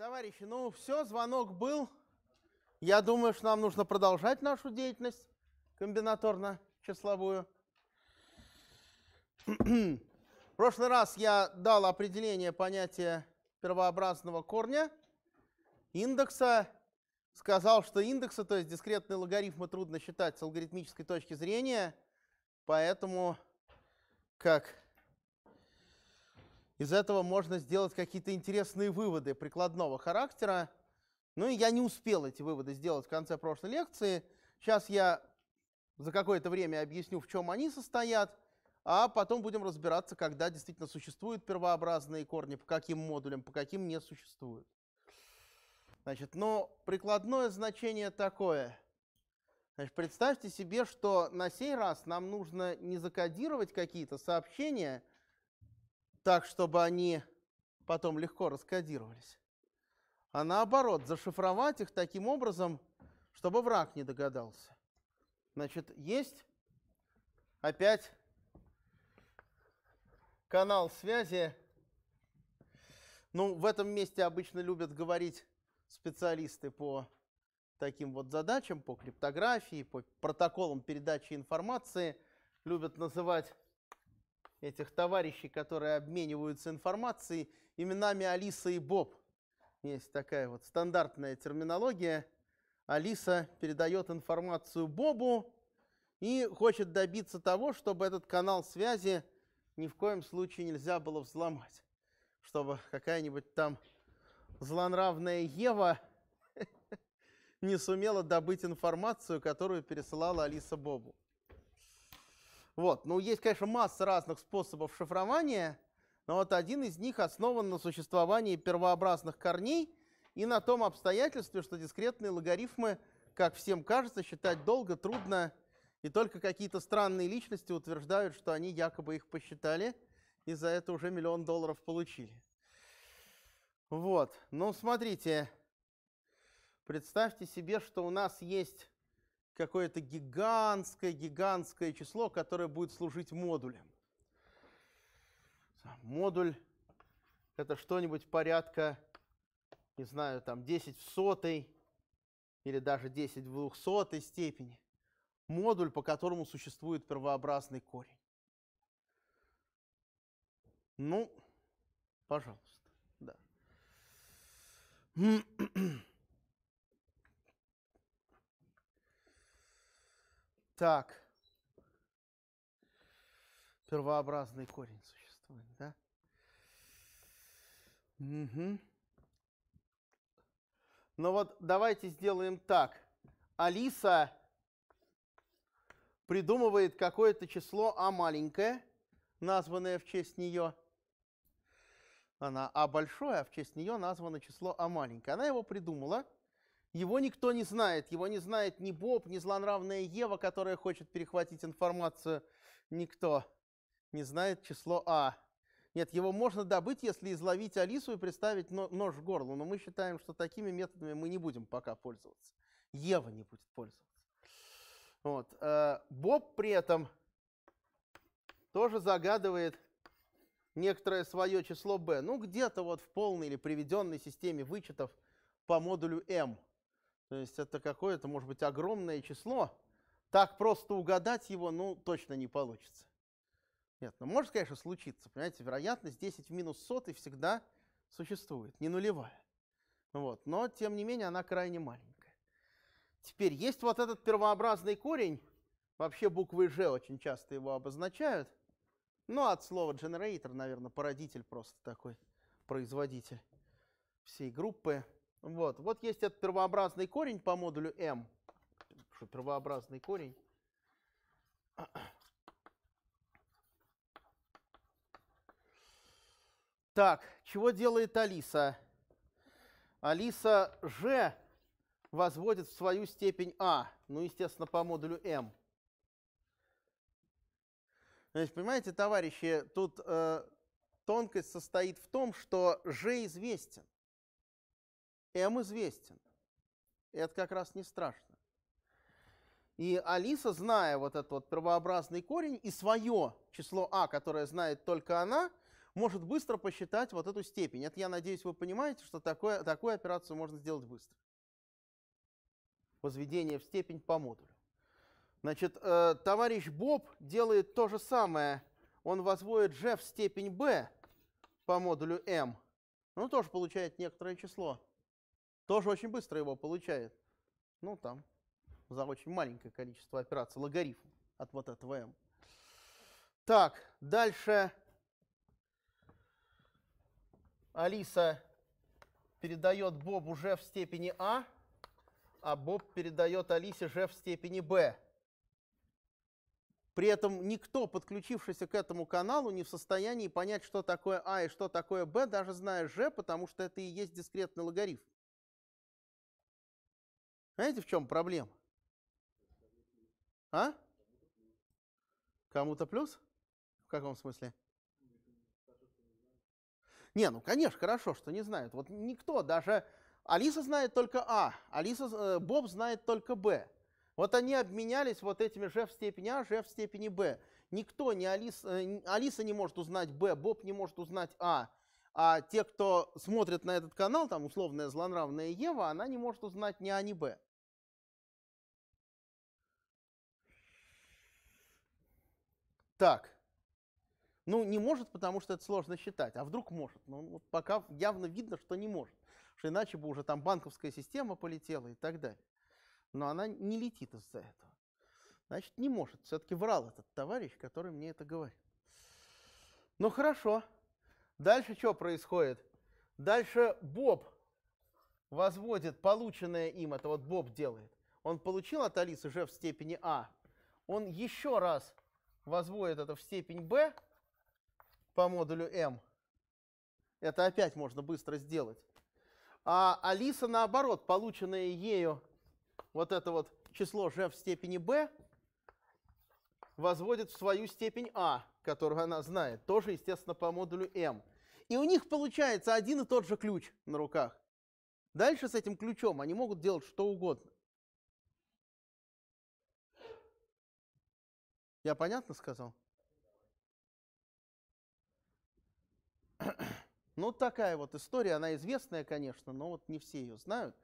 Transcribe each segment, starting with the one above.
товарищи, ну все, звонок был. Я думаю, что нам нужно продолжать нашу деятельность комбинаторно-числовую. В прошлый раз я дал определение понятия первообразного корня индекса, сказал, что индексы, то есть дискретные логарифмы трудно считать с алгоритмической точки зрения, поэтому как из этого можно сделать какие-то интересные выводы прикладного характера. Ну и я не успел эти выводы сделать в конце прошлой лекции. Сейчас я за какое-то время объясню, в чем они состоят, а потом будем разбираться, когда действительно существуют первообразные корни, по каким модулям, по каким не существуют. Значит, но ну, прикладное значение такое. Значит, представьте себе, что на сей раз нам нужно не закодировать какие-то сообщения, так, чтобы они потом легко раскодировались, а наоборот, зашифровать их таким образом, чтобы враг не догадался. Значит, есть опять канал связи. Ну, в этом месте обычно любят говорить специалисты по таким вот задачам, по криптографии, по протоколам передачи информации, любят называть этих товарищей, которые обмениваются информацией, именами Алиса и Боб. Есть такая вот стандартная терминология. Алиса передает информацию Бобу и хочет добиться того, чтобы этот канал связи ни в коем случае нельзя было взломать, чтобы какая-нибудь там злонравная Ева не сумела добыть информацию, которую пересылала Алиса Бобу. Вот. Ну, есть, конечно, масса разных способов шифрования, но вот один из них основан на существовании первообразных корней и на том обстоятельстве, что дискретные логарифмы, как всем кажется, считать долго, трудно, и только какие-то странные личности утверждают, что они якобы их посчитали, и за это уже миллион долларов получили. Вот. Ну, смотрите, представьте себе, что у нас есть какое-то гигантское, гигантское число, которое будет служить модулем. Модуль это что-нибудь порядка, не знаю, там 10 в сотой или даже 10 в двухсотой степени. Модуль, по которому существует первообразный корень. Ну, пожалуйста, да. Так. Первообразный корень существует, да? Угу. Ну Но вот давайте сделаем так. Алиса придумывает какое-то число А маленькое, названное в честь нее. Она А большое, а в честь нее названо число А маленькое. Она его придумала – его никто не знает. Его не знает ни Боб, ни злонравная Ева, которая хочет перехватить информацию. Никто не знает число А. Нет, его можно добыть, если изловить Алису и приставить нож в горло, но мы считаем, что такими методами мы не будем пока пользоваться. Ева не будет пользоваться. Вот. Э, Боб при этом тоже загадывает некоторое свое число b, ну где-то вот в полной или приведенной системе вычетов по модулю m. То есть это какое-то, может быть, огромное число. Так просто угадать его, ну, точно не получится. Нет, ну, может, конечно, случиться. Понимаете, вероятность 10 в минус сотой всегда существует, не нулевая. Вот, но, тем не менее, она крайне маленькая. Теперь, есть вот этот первообразный корень. Вообще буквы «Ж» очень часто его обозначают. Ну, от слова «generator», наверное, породитель просто такой, производитель всей группы. Вот, вот есть этот первообразный корень по модулю m. Что первообразный корень. Так, чего делает Алиса? Алиса G возводит в свою степень А, ну, естественно, по модулю m. Значит, понимаете, товарищи, тут э, тонкость состоит в том, что G известен. М известен. Это как раз не страшно. И Алиса, зная вот этот вот первообразный корень и свое число А, которое знает только она, может быстро посчитать вот эту степень. Это, я надеюсь, вы понимаете, что такое, такую операцию можно сделать быстро. Возведение в степень по модулю. Значит, э, товарищ Боб делает то же самое. Он возводит g в степень b по модулю m. Ну, тоже получает некоторое число тоже очень быстро его получает. Ну, там, за очень маленькое количество операций, логарифм от вот этого m. Так, дальше Алиса передает Бобу g в степени а, а Боб передает Алисе g в степени b. При этом никто, подключившийся к этому каналу, не в состоянии понять, что такое а и что такое b, даже зная g, потому что это и есть дискретный логарифм. Знаете, в чем проблема? А? Кому-то плюс? В каком смысле? Не, ну конечно, хорошо, что не знают. Вот никто, даже Алиса знает только А, Алиса, э, Боб знает только Б. Вот они обменялись вот этими же в степени А, же в степени Б. Никто, не Алис, э, Алиса не может узнать Б, Боб не может узнать А. А те, кто смотрит на этот канал, там условная злонравная Ева, она не может узнать ни А, ни Б. Так. Ну, не может, потому что это сложно считать. А вдруг может? Ну, вот пока явно видно, что не может. Что иначе бы уже там банковская система полетела и так далее. Но она не летит из-за этого. Значит, не может. Все-таки врал этот товарищ, который мне это говорит. Ну, хорошо. Дальше что происходит? Дальше Боб возводит полученное им, это вот Боб делает. Он получил от Алисы же в степени А. Он еще раз возводит это в степень b по модулю m. Это опять можно быстро сделать. А Алиса, наоборот, полученное ею вот это вот число g в степени b возводит в свою степень a, которую она знает, тоже, естественно, по модулю m. И у них получается один и тот же ключ на руках. Дальше с этим ключом они могут делать что угодно. Я понятно сказал? Ну, такая вот история, она известная, конечно, но вот не все ее знают.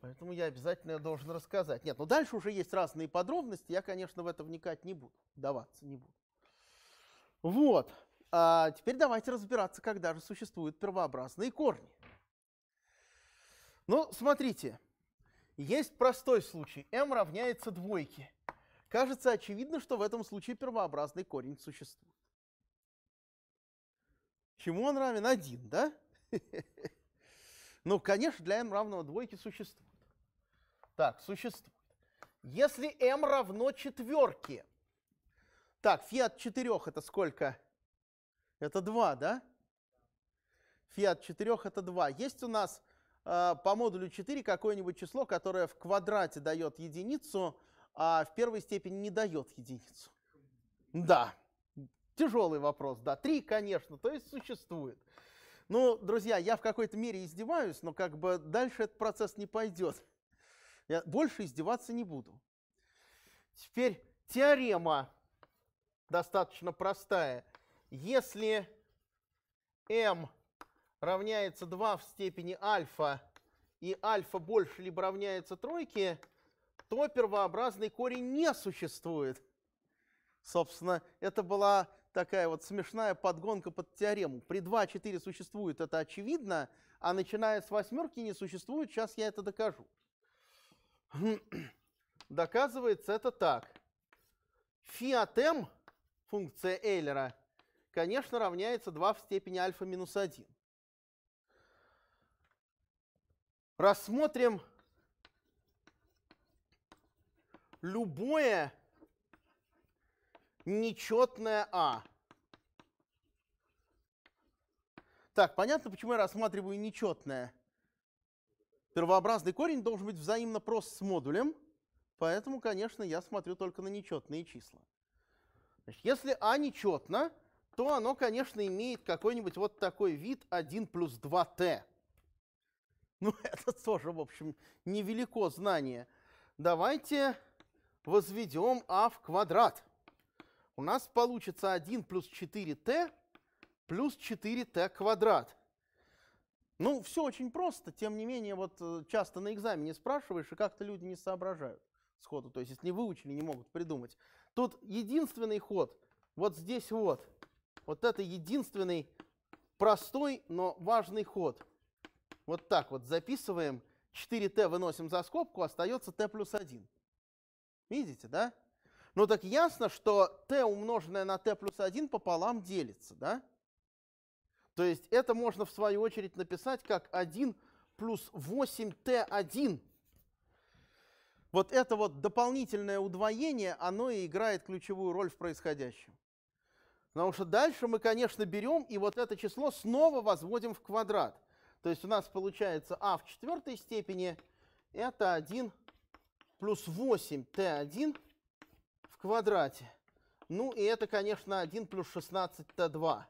Поэтому я обязательно должен рассказать. Нет, ну дальше уже есть разные подробности, я, конечно, в это вникать не буду, даваться не буду. Вот, а теперь давайте разбираться, когда же существуют первообразные корни. Ну, смотрите, есть простой случай. m равняется двойке. Кажется, очевидно, что в этом случае первообразный корень существует. Чему он равен? Один, да? Ну, конечно, для m равного двойке существует. Так, существует. Если m равно четверке. Так, фи от четырех это сколько? Это 2, да? Фи от четырех это 2. Есть у нас э, по модулю 4 какое-нибудь число, которое в квадрате дает единицу, а в первой степени не дает единицу? Да, тяжелый вопрос, да. Три, конечно, то есть существует. Ну, друзья, я в какой-то мере издеваюсь, но как бы дальше этот процесс не пойдет. Я больше издеваться не буду. Теперь теорема достаточно простая. Если m равняется 2 в степени альфа, и альфа больше либо равняется тройке, то первообразный корень не существует. Собственно, это была такая вот смешная подгонка под теорему. При 2-4 существует, это очевидно, а начиная с восьмерки не существует, сейчас я это докажу. Доказывается это так. Фи от m, функция Эйлера, конечно, равняется 2 в степени альфа минус 1. Рассмотрим любое нечетное А. Так, понятно, почему я рассматриваю нечетное. Первообразный корень должен быть взаимно прост с модулем, поэтому, конечно, я смотрю только на нечетные числа. Значит, если А нечетно, то оно, конечно, имеет какой-нибудь вот такой вид 1 плюс 2t. Ну, это тоже, в общем, невелико знание. Давайте возведем а в квадрат. У нас получится 1 плюс 4t плюс 4t квадрат. Ну, все очень просто, тем не менее, вот э, часто на экзамене спрашиваешь, и как-то люди не соображают сходу. То есть, если не выучили, не могут придумать. Тут единственный ход вот здесь вот. Вот это единственный простой, но важный ход. Вот так вот записываем. 4t выносим за скобку, остается t плюс 1. Видите, да? Ну так ясно, что t умноженное на t плюс 1 пополам делится, да? То есть это можно в свою очередь написать как 1 плюс 8t1. Вот это вот дополнительное удвоение, оно и играет ключевую роль в происходящем. Потому что дальше мы, конечно, берем и вот это число снова возводим в квадрат. То есть у нас получается а в четвертой степени это 1 плюс 8t1 в квадрате. Ну и это, конечно, 1 плюс 16t2.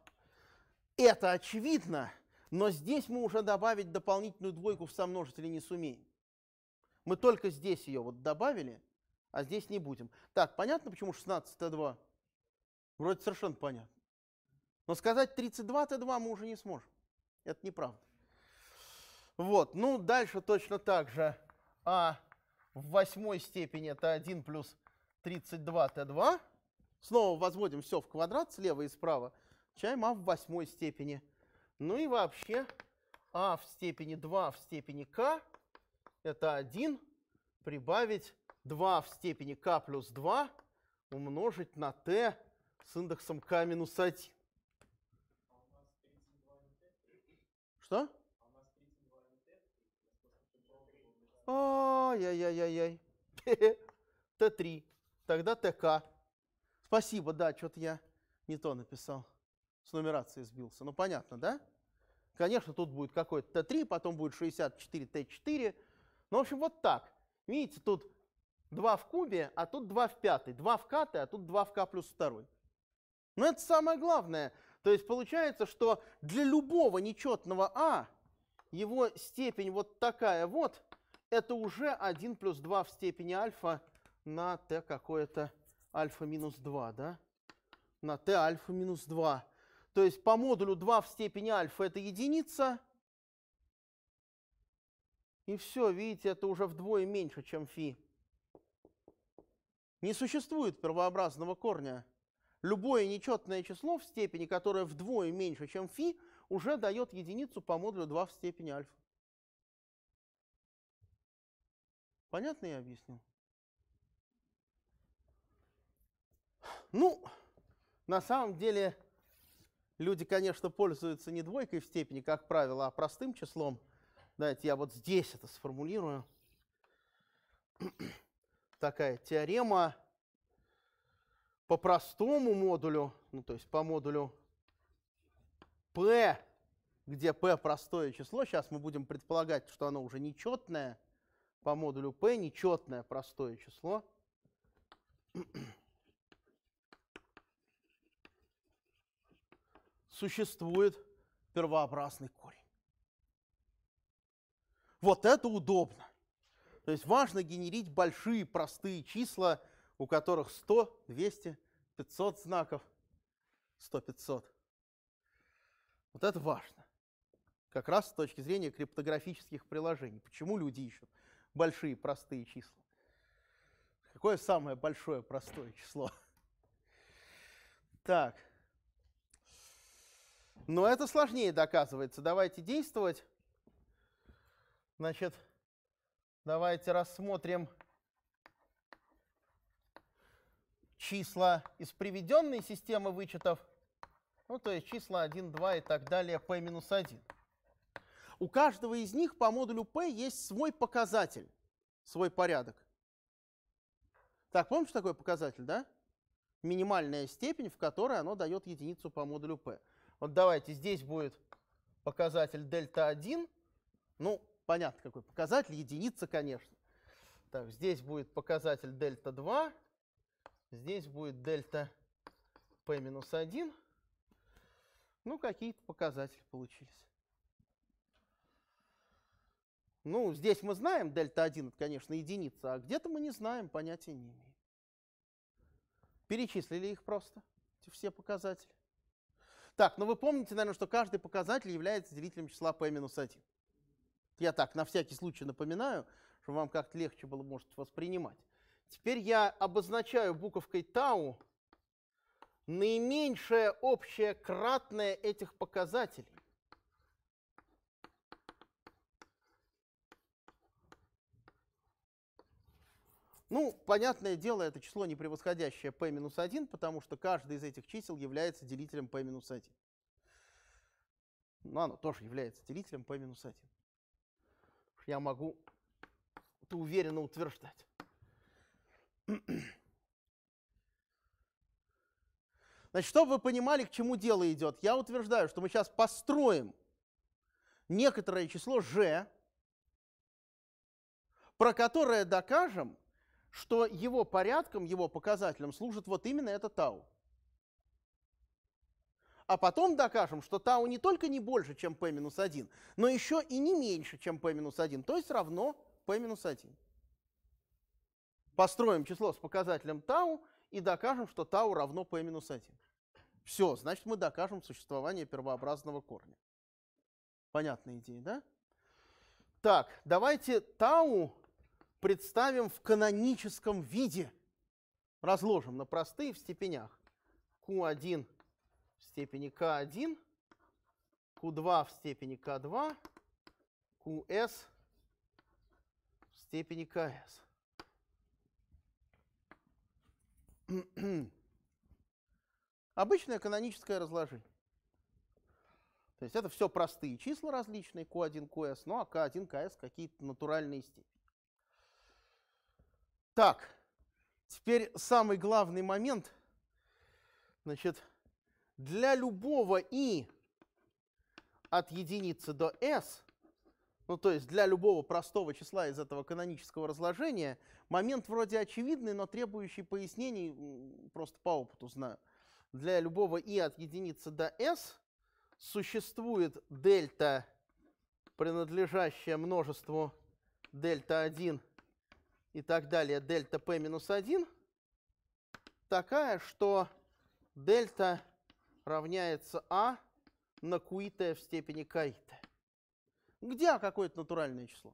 Это очевидно, но здесь мы уже добавить дополнительную двойку в сомножители не сумеем. Мы только здесь ее вот добавили, а здесь не будем. Так, понятно, почему 16t2? Вроде совершенно понятно. Но сказать 32t2 мы уже не сможем. Это неправда. Вот, ну дальше точно так же. А в восьмой степени это 1 плюс 32t2. Снова возводим все в квадрат слева и справа. Получаем а в восьмой степени. Ну и вообще а в степени 2 в степени k это 1 прибавить 2 в степени k плюс 2 умножить на t с индексом k минус 1. А Что? Ай-яй-яй-яй-яй. Т3. Тогда ТК. Спасибо, да, что-то я не то написал. С нумерацией сбился. Ну, понятно, да? Конечно, тут будет какой-то Т3, потом будет 64 Т4. Ну, в общем, вот так. Видите, тут 2 в кубе, а тут 2 в пятой. 2 в К, а тут 2 в К плюс второй. Но ну, это самое главное. То есть получается, что для любого нечетного А его степень вот такая вот – это уже 1 плюс 2 в степени альфа на t какое-то альфа минус 2, да? На t альфа минус 2. То есть по модулю 2 в степени альфа это единица. И все, видите, это уже вдвое меньше, чем фи. Не существует первообразного корня. Любое нечетное число в степени, которое вдвое меньше, чем фи, уже дает единицу по модулю 2 в степени альфа. Понятно я объяснил? Ну, на самом деле, люди, конечно, пользуются не двойкой в степени, как правило, а простым числом. Давайте я вот здесь это сформулирую. Такая теорема по простому модулю, ну то есть по модулю P, где P простое число, сейчас мы будем предполагать, что оно уже нечетное – по модулю P, нечетное простое число. Существует первообразный корень. Вот это удобно. То есть важно генерить большие простые числа, у которых 100, 200, 500 знаков, 100, 500. Вот это важно. Как раз с точки зрения криптографических приложений. Почему люди ищут? большие простые числа. Какое самое большое простое число? Так. Но это сложнее доказывается. Давайте действовать. Значит, давайте рассмотрим числа из приведенной системы вычетов, ну, то есть числа 1, 2 и так далее, p-1. У каждого из них по модулю P есть свой показатель, свой порядок. Так, помнишь такой показатель, да? Минимальная степень, в которой оно дает единицу по модулю P. Вот давайте, здесь будет показатель дельта 1. Ну, понятно, какой показатель, единица, конечно. Так, здесь будет показатель дельта 2. Здесь будет дельта P минус 1. Ну, какие-то показатели получились. Ну, здесь мы знаем, дельта-1 это, конечно, единица, а где-то мы не знаем, понятия не имеем. Перечислили их просто, эти все показатели. Так, ну вы помните, наверное, что каждый показатель является делителем числа p-1. Я так, на всякий случай напоминаю, чтобы вам как-то легче было, может, воспринимать. Теперь я обозначаю буковкой тау наименьшее общее кратное этих показателей. Ну, понятное дело, это число не превосходящее p-1, потому что каждый из этих чисел является делителем p-1. Но ну, оно тоже является делителем p-1. Я могу это уверенно утверждать. Значит, чтобы вы понимали, к чему дело идет, я утверждаю, что мы сейчас построим некоторое число g, про которое докажем, что его порядком, его показателем служит вот именно это тау. А потом докажем, что тау не только не больше, чем p-1, но еще и не меньше, чем p-1, то есть равно p-1. Построим число с показателем тау и докажем, что тау равно p-1. Все, значит, мы докажем существование первообразного корня. Понятная идея, да? Так, давайте тау представим в каноническом виде. Разложим на простые в степенях. Q1 в степени K1, Q2 в степени K2, QS в степени ks. Обычное каноническое разложение. То есть это все простые числа различные, Q1, QS, ну а K1, ks какие-то натуральные степени. Так, теперь самый главный момент. Значит, для любого и от единицы до s, ну то есть для любого простого числа из этого канонического разложения, момент вроде очевидный, но требующий пояснений, просто по опыту знаю. Для любого и от единицы до s существует дельта, принадлежащая множеству дельта 1 и так далее, дельта p минус 1, такая, что дельта равняется а на q в степени k. Где а какое-то натуральное число?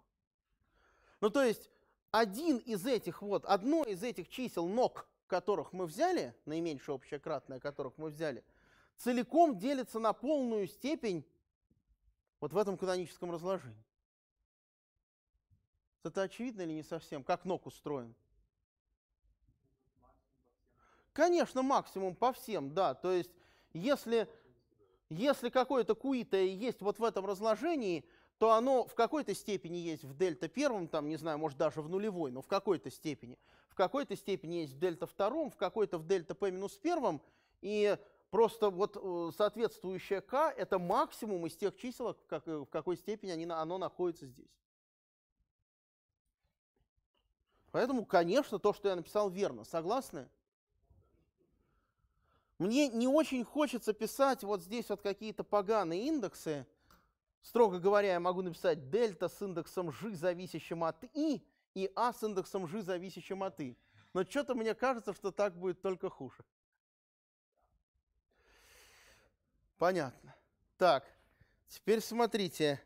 Ну, то есть, один из этих вот, одно из этих чисел ног, которых мы взяли, наименьшее общее кратное, которых мы взяли, целиком делится на полную степень вот в этом каноническом разложении. Это очевидно или не совсем? Как ног устроен? Конечно, максимум по всем, да. То есть, если, если какое-то куито есть вот в этом разложении, то оно в какой-то степени есть в дельта первом, там, не знаю, может даже в нулевой, но в какой-то степени. В какой-то степени есть в дельта втором, в какой-то в дельта p минус первом. И просто вот э, соответствующее k – это максимум из тех чисел, как, э, в какой степени они, оно находится здесь. Поэтому, конечно, то, что я написал, верно. Согласны? Мне не очень хочется писать вот здесь вот какие-то поганые индексы. Строго говоря, я могу написать дельта с индексом g, зависящим от i, и а с индексом g, зависящим от i. Но что-то мне кажется, что так будет только хуже. Понятно. Так, теперь смотрите.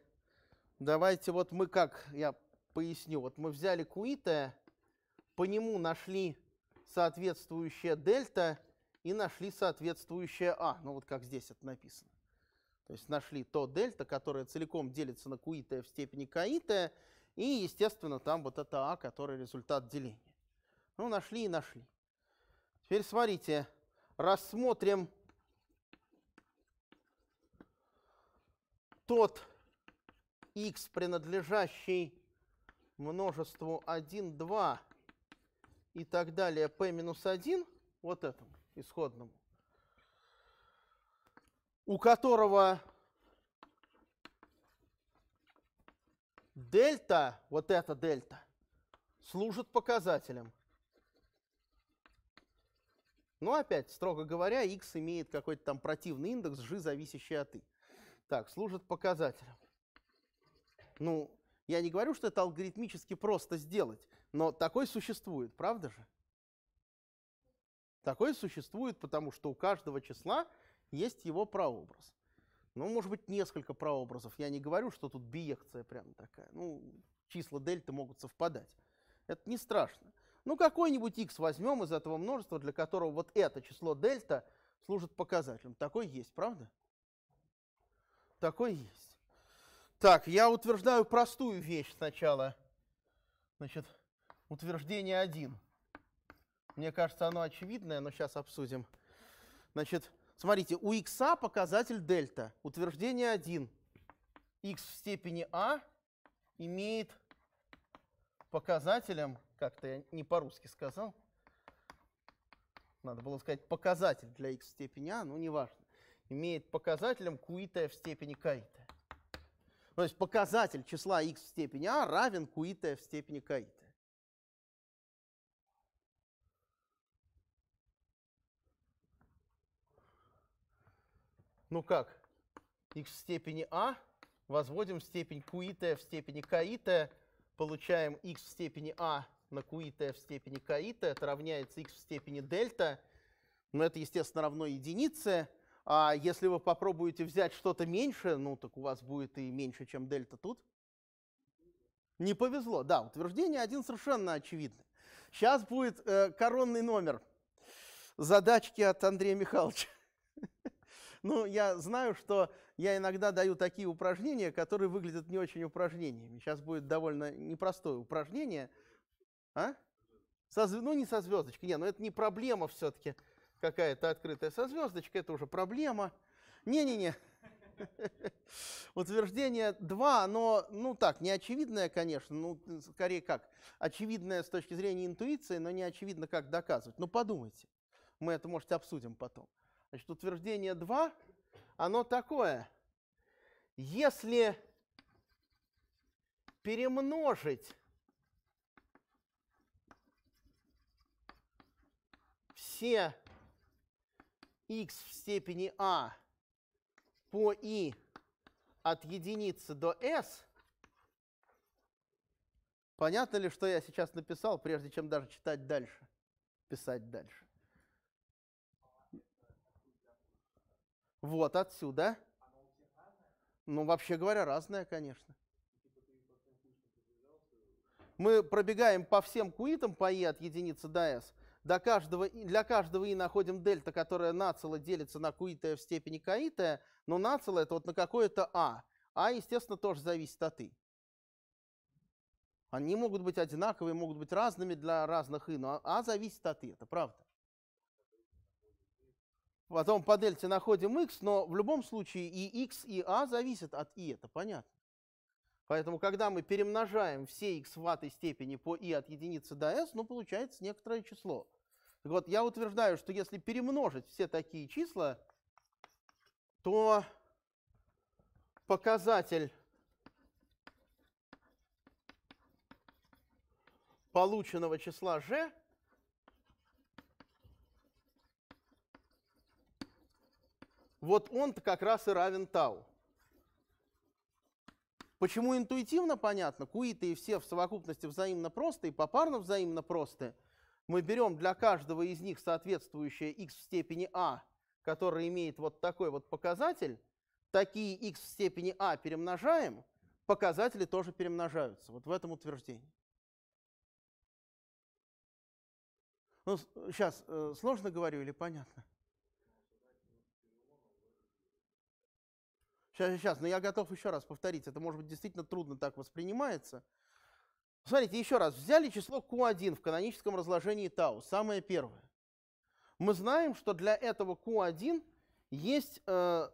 Давайте вот мы как, я поясню. Вот мы взяли куитая, по нему нашли соответствующее дельта и нашли соответствующее А. Ну вот как здесь это написано. То есть нашли то дельта, которое целиком делится на QT в степени КИТ, и, естественно, там вот это А, который результат деления. Ну, нашли и нашли. Теперь смотрите, рассмотрим тот x, принадлежащий множеству 1, 2, и так далее p-1, вот этому исходному, у которого дельта, вот эта дельта, служит показателем. Но опять, строго говоря, x имеет какой-то там противный индекс, g зависящий от y. Так, служит показателем. Ну, я не говорю, что это алгоритмически просто сделать. Но такой существует, правда же? Такой существует, потому что у каждого числа есть его прообраз. Ну, может быть, несколько прообразов. Я не говорю, что тут биекция прям такая. Ну, числа дельты могут совпадать. Это не страшно. Ну, какой-нибудь x возьмем из этого множества, для которого вот это число дельта служит показателем. Такой есть, правда? Такой есть. Так, я утверждаю простую вещь сначала. Значит, утверждение 1. Мне кажется, оно очевидное, но сейчас обсудим. Значит, смотрите, у x а показатель дельта. Утверждение 1. x в степени а имеет показателем, как-то я не по-русски сказал, надо было сказать показатель для x в степени а, ну неважно, имеет показателем куитая в степени каита. То есть показатель числа x в степени а равен куитая в степени каита. ну как, х в степени а, возводим в степень qit в степени kit, получаем х в степени а на qit в степени kit, это равняется х в степени дельта, но это, естественно, равно единице, а если вы попробуете взять что-то меньше, ну так у вас будет и меньше, чем дельта тут. Не повезло, да, утверждение один совершенно очевидно. Сейчас будет э, коронный номер задачки от Андрея Михайловича. Ну, я знаю, что я иногда даю такие упражнения, которые выглядят не очень упражнениями. Сейчас будет довольно непростое упражнение. А? Со, ну, не со звездочкой. Не, ну это не проблема все-таки какая-то открытая со звездочкой. Это уже проблема. Не-не-не. Утверждение 2, но ну так, не очевидное, конечно, ну, скорее как, очевидное с точки зрения интуиции, но не очевидно, как доказывать. Ну, подумайте, мы это, может, обсудим потом. Значит, утверждение 2, оно такое. Если перемножить все x в степени а по i от единицы до s, понятно ли, что я сейчас написал, прежде чем даже читать дальше, писать дальше? Вот отсюда. Ну, вообще говоря, разное, конечно. Типа Мы пробегаем по всем куитам по E от единицы до S. До каждого, для каждого и находим дельта, которая нацело делится на куитое в степени каитая, но нацело это вот на какое-то А. А, естественно, тоже зависит от И. Они могут быть одинаковые, могут быть разными для разных И, но А зависит от И, это правда. Потом по дельте находим x, но в любом случае и x, и a а зависят от i, это понятно. Поэтому, когда мы перемножаем все x в атой степени по i от единицы до s, ну, получается некоторое число. Так вот, я утверждаю, что если перемножить все такие числа, то показатель полученного числа g вот он как раз и равен тау. Почему интуитивно понятно? Куиты и все в совокупности взаимно просты и попарно взаимно просты. Мы берем для каждого из них соответствующее x в степени а, которое имеет вот такой вот показатель. Такие x в степени а перемножаем, показатели тоже перемножаются. Вот в этом утверждении. Ну, сейчас э, сложно говорю или понятно? Сейчас, сейчас, но я готов еще раз повторить. Это, может быть, действительно трудно так воспринимается. Смотрите, еще раз. Взяли число Q1 в каноническом разложении Тау, самое первое. Мы знаем, что для этого Q1 есть э,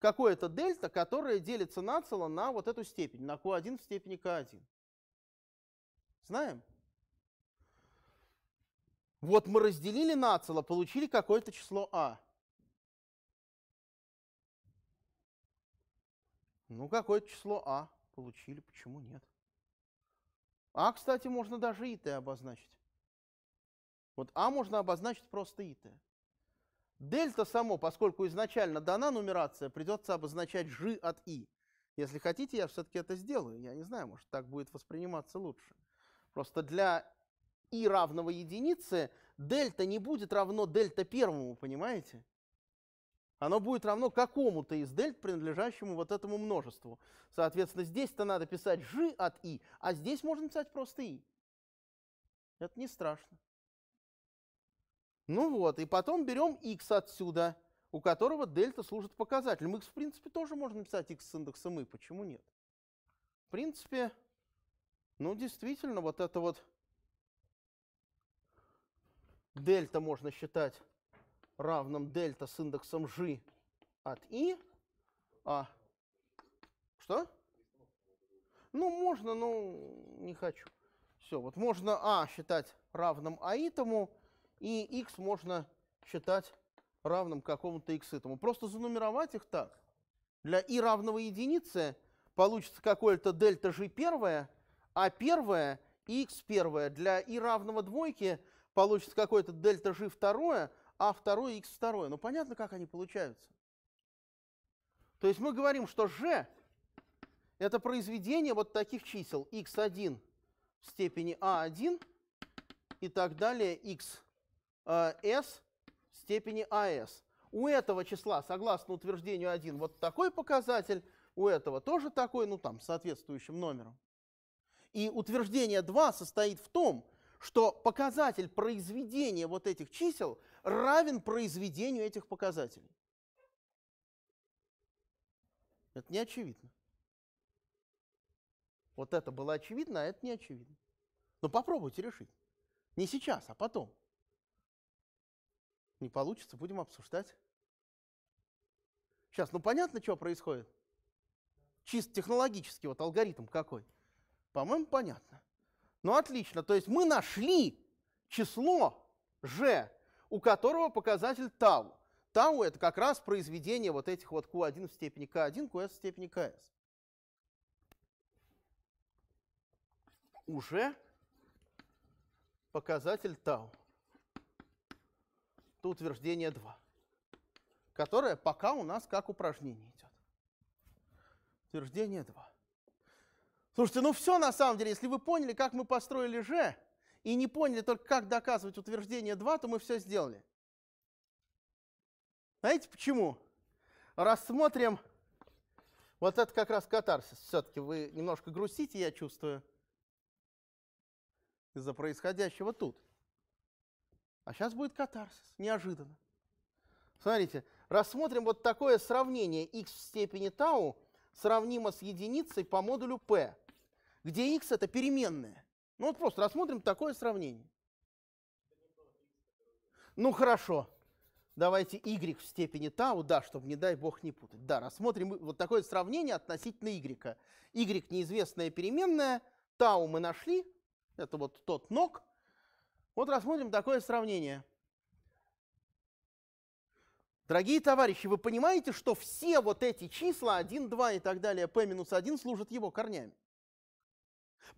какое-то дельта, которое делится нацело на вот эту степень, на Q1 в степени K1. Знаем? Вот мы разделили нацело, получили какое-то число А. Ну, какое число А получили, почему нет? А, кстати, можно даже и Т обозначить. Вот А можно обозначить просто и Т. Дельта само, поскольку изначально дана нумерация, придется обозначать G от и. Если хотите, я все-таки это сделаю. Я не знаю, может, так будет восприниматься лучше. Просто для и равного единице дельта не будет равно дельта первому, понимаете? оно будет равно какому-то из дельт, принадлежащему вот этому множеству. Соответственно, здесь-то надо писать g от i, а здесь можно писать просто i. Это не страшно. Ну вот, и потом берем x отсюда, у которого дельта служит показателем. x, в принципе, тоже можно написать x с индексом i, почему нет? В принципе, ну действительно, вот это вот дельта можно считать равном дельта с индексом g от i. А что? Ну, можно, но не хочу. Все, вот можно а считать равным аи тому и x можно считать равным какому-то x этому. Просто занумеровать их так. Для и равного единице получится какое-то дельта g первое, а первое и x первое. Для и равного двойки получится какое-то дельта g второе, а2 x второе, 2 Ну понятно, как они получаются. То есть мы говорим, что G – это произведение вот таких чисел x1 в степени a1 а и так далее x э, s в степени as. А у этого числа, согласно утверждению 1, вот такой показатель, у этого тоже такой, ну там, соответствующим номером. И утверждение 2 состоит в том, что показатель произведения вот этих чисел равен произведению этих показателей. Это не очевидно. Вот это было очевидно, а это не очевидно. Но попробуйте решить. Не сейчас, а потом. Не получится, будем обсуждать. Сейчас, ну понятно, что происходит? Чисто технологически, вот алгоритм какой? По-моему, понятно. Ну отлично, то есть мы нашли число g, у которого показатель tau. Tau это как раз произведение вот этих вот Q1 в степени K1, QS в степени KS. Уже показатель tau. Это утверждение 2, которое пока у нас как упражнение идет. Утверждение 2. Слушайте, ну все на самом деле, если вы поняли, как мы построили же, и не поняли только, как доказывать утверждение 2, то мы все сделали. Знаете почему? Рассмотрим вот это как раз катарсис. Все-таки вы немножко грустите, я чувствую, из-за происходящего тут. А сейчас будет катарсис, неожиданно. Смотрите, рассмотрим вот такое сравнение x в степени тау – сравнима с единицей по модулю P, где x это переменная. Ну вот просто рассмотрим такое сравнение. Ну хорошо, давайте y в степени тау, да, чтобы не дай бог не путать. Да, рассмотрим вот такое сравнение относительно y. y неизвестная переменная, тау мы нашли, это вот тот ног. Вот рассмотрим такое сравнение. Дорогие товарищи, вы понимаете, что все вот эти числа 1, 2 и так далее, p-1 служат его корнями?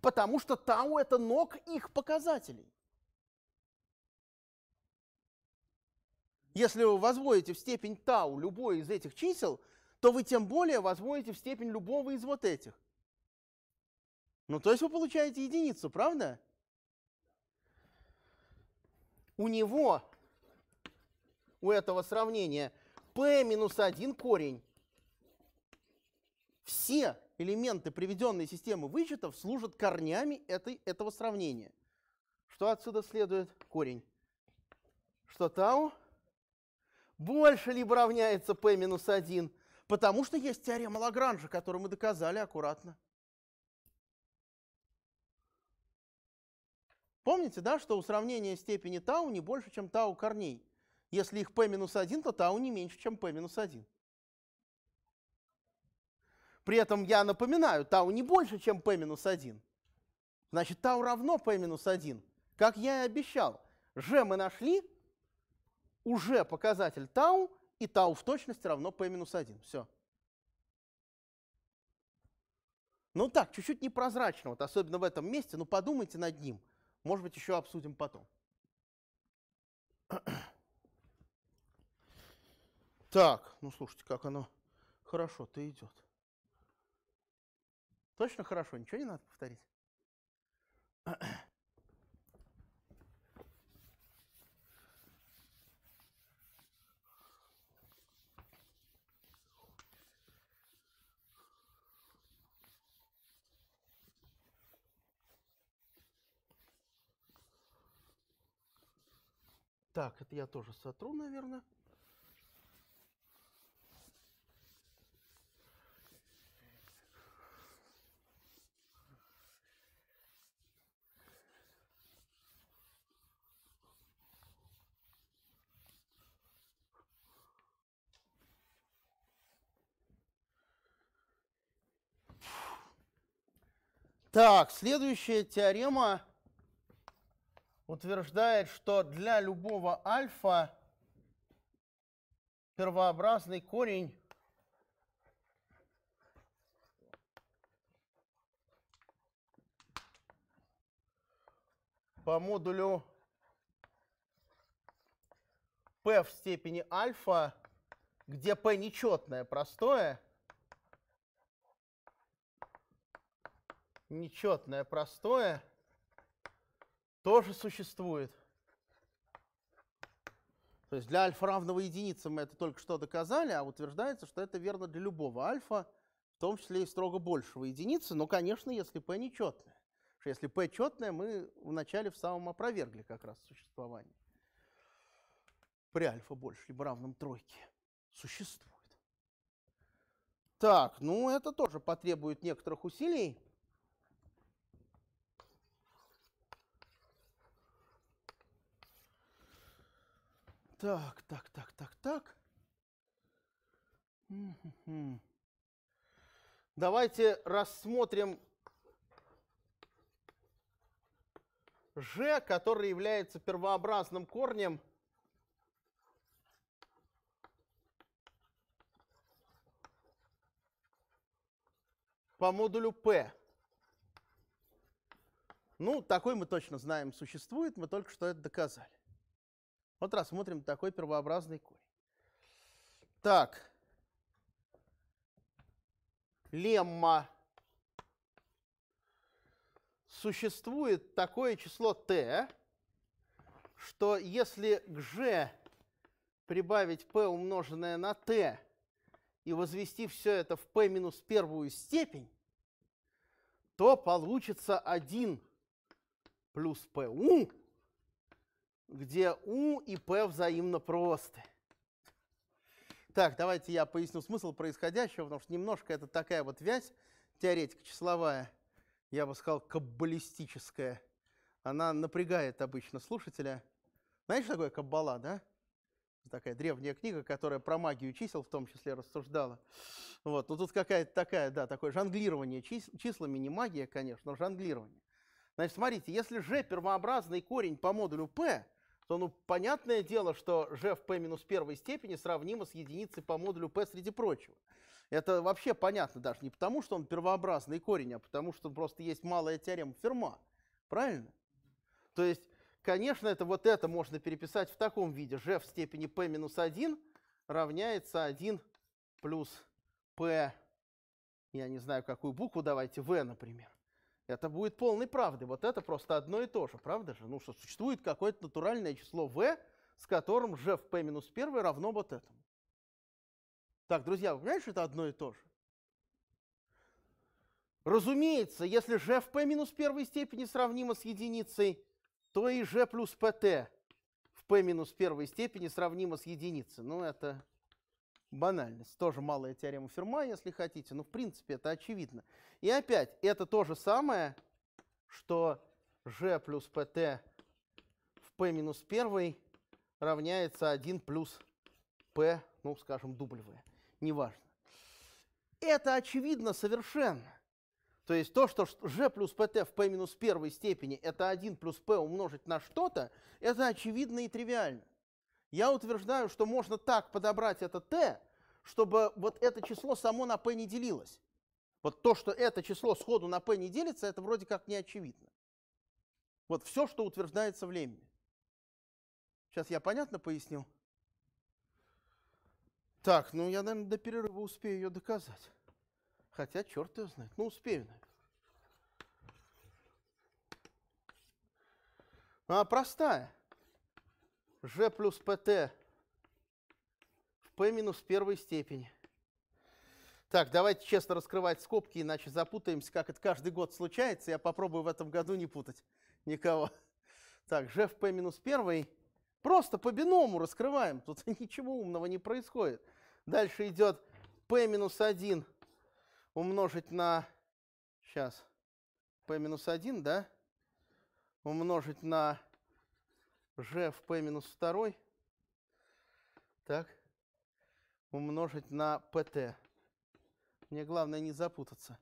Потому что тау это ног их показателей. Если вы возводите в степень тау любой из этих чисел, то вы тем более возводите в степень любого из вот этих. Ну, то есть вы получаете единицу, правда? У него у этого сравнения p минус 1 корень. Все элементы приведенной системы вычетов служат корнями этой, этого сравнения. Что отсюда следует? Корень. Что тау больше либо равняется p минус 1, потому что есть теорема Лагранжа, которую мы доказали аккуратно. Помните, да, что у сравнения степени тау не больше, чем тау корней. Если их p-1, то тау не меньше, чем p-1. При этом я напоминаю, тау не больше, чем p-1. Значит, тау равно p-1. Как я и обещал, g мы нашли, уже показатель тау, и тау в точности равно p-1. Все. Ну так, чуть-чуть непрозрачно, вот особенно в этом месте, но подумайте над ним. Может быть, еще обсудим потом. Так, ну слушайте, как оно хорошо-то идет. Точно хорошо, ничего не надо повторить. Так, это я тоже сотру, наверное. Так, следующая теорема утверждает, что для любого альфа первообразный корень по модулю p в степени альфа, где p нечетное, простое – нечетное, простое тоже существует. То есть для альфа равного единице мы это только что доказали, а утверждается, что это верно для любого альфа, в том числе и строго большего единицы, но, конечно, если p нечетное. что если p четное, мы вначале в самом опровергли как раз существование. При альфа больше, либо равном тройке существует. Так, ну это тоже потребует некоторых усилий. Так, так, так, так, так. Давайте рассмотрим Ж, который является первообразным корнем по модулю P. Ну, такой мы точно знаем существует, мы только что это доказали. Вот рассмотрим такой первообразный корень. Так, лемма. Существует такое число t, что если к g прибавить p умноженное на t и возвести все это в p минус первую степень, то получится 1 плюс p pu где У и П взаимно просты. Так, давайте я поясню смысл происходящего, потому что немножко это такая вот вязь теоретика числовая, я бы сказал, каббалистическая. Она напрягает обычно слушателя. Знаешь, что такое каббала, да? Такая древняя книга, которая про магию чисел в том числе рассуждала. Вот, ну тут какая-то такая, да, такое жонглирование числами, не магия, конечно, но жонглирование. Значит, смотрите, если же первообразный корень по модулю p, то, ну, понятное дело, что g в p минус первой степени сравнимо с единицей по модулю p среди прочего. Это вообще понятно даже не потому, что он первообразный корень, а потому что просто есть малая теорема Ферма. Правильно? То есть, конечно, это вот это можно переписать в таком виде. g в степени p минус 1 равняется 1 плюс p, я не знаю, какую букву, давайте v, например. Это будет полной правдой. Вот это просто одно и то же, правда же? Ну что, существует какое-то натуральное число v, с которым g в p минус 1 равно вот этому. Так, друзья, вы понимаете, что это одно и то же? Разумеется, если g в p минус первой степени сравнимо с единицей, то и g плюс pt в p минус первой степени сравнимо с единицей. Ну, это банальность. Тоже малая теорема Ферма, если хотите, но в принципе это очевидно. И опять, это то же самое, что g плюс pt в p минус 1 равняется 1 плюс p, ну, скажем, дублевое, неважно. Это очевидно совершенно. То есть то, что g плюс pt в p минус первой степени это 1 плюс p умножить на что-то, это очевидно и тривиально. Я утверждаю, что можно так подобрать это t, чтобы вот это число само на p не делилось. Вот то, что это число сходу на p не делится, это вроде как не очевидно. Вот все, что утверждается в лемме. Сейчас я понятно пояснил? Так, ну я, наверное, до перерыва успею ее доказать. Хотя черт ее знает. Ну, успею, наверное. Она простая. G плюс ПТ p минус первой степени. Так, давайте честно раскрывать скобки, иначе запутаемся, как это каждый год случается. Я попробую в этом году не путать никого. Так, g в p минус первой. Просто по биному раскрываем. Тут ничего умного не происходит. Дальше идет p минус 1 умножить на... Сейчас. p минус 1, да? Умножить на g в p минус 2. Так умножить на ПТ. Мне главное не запутаться.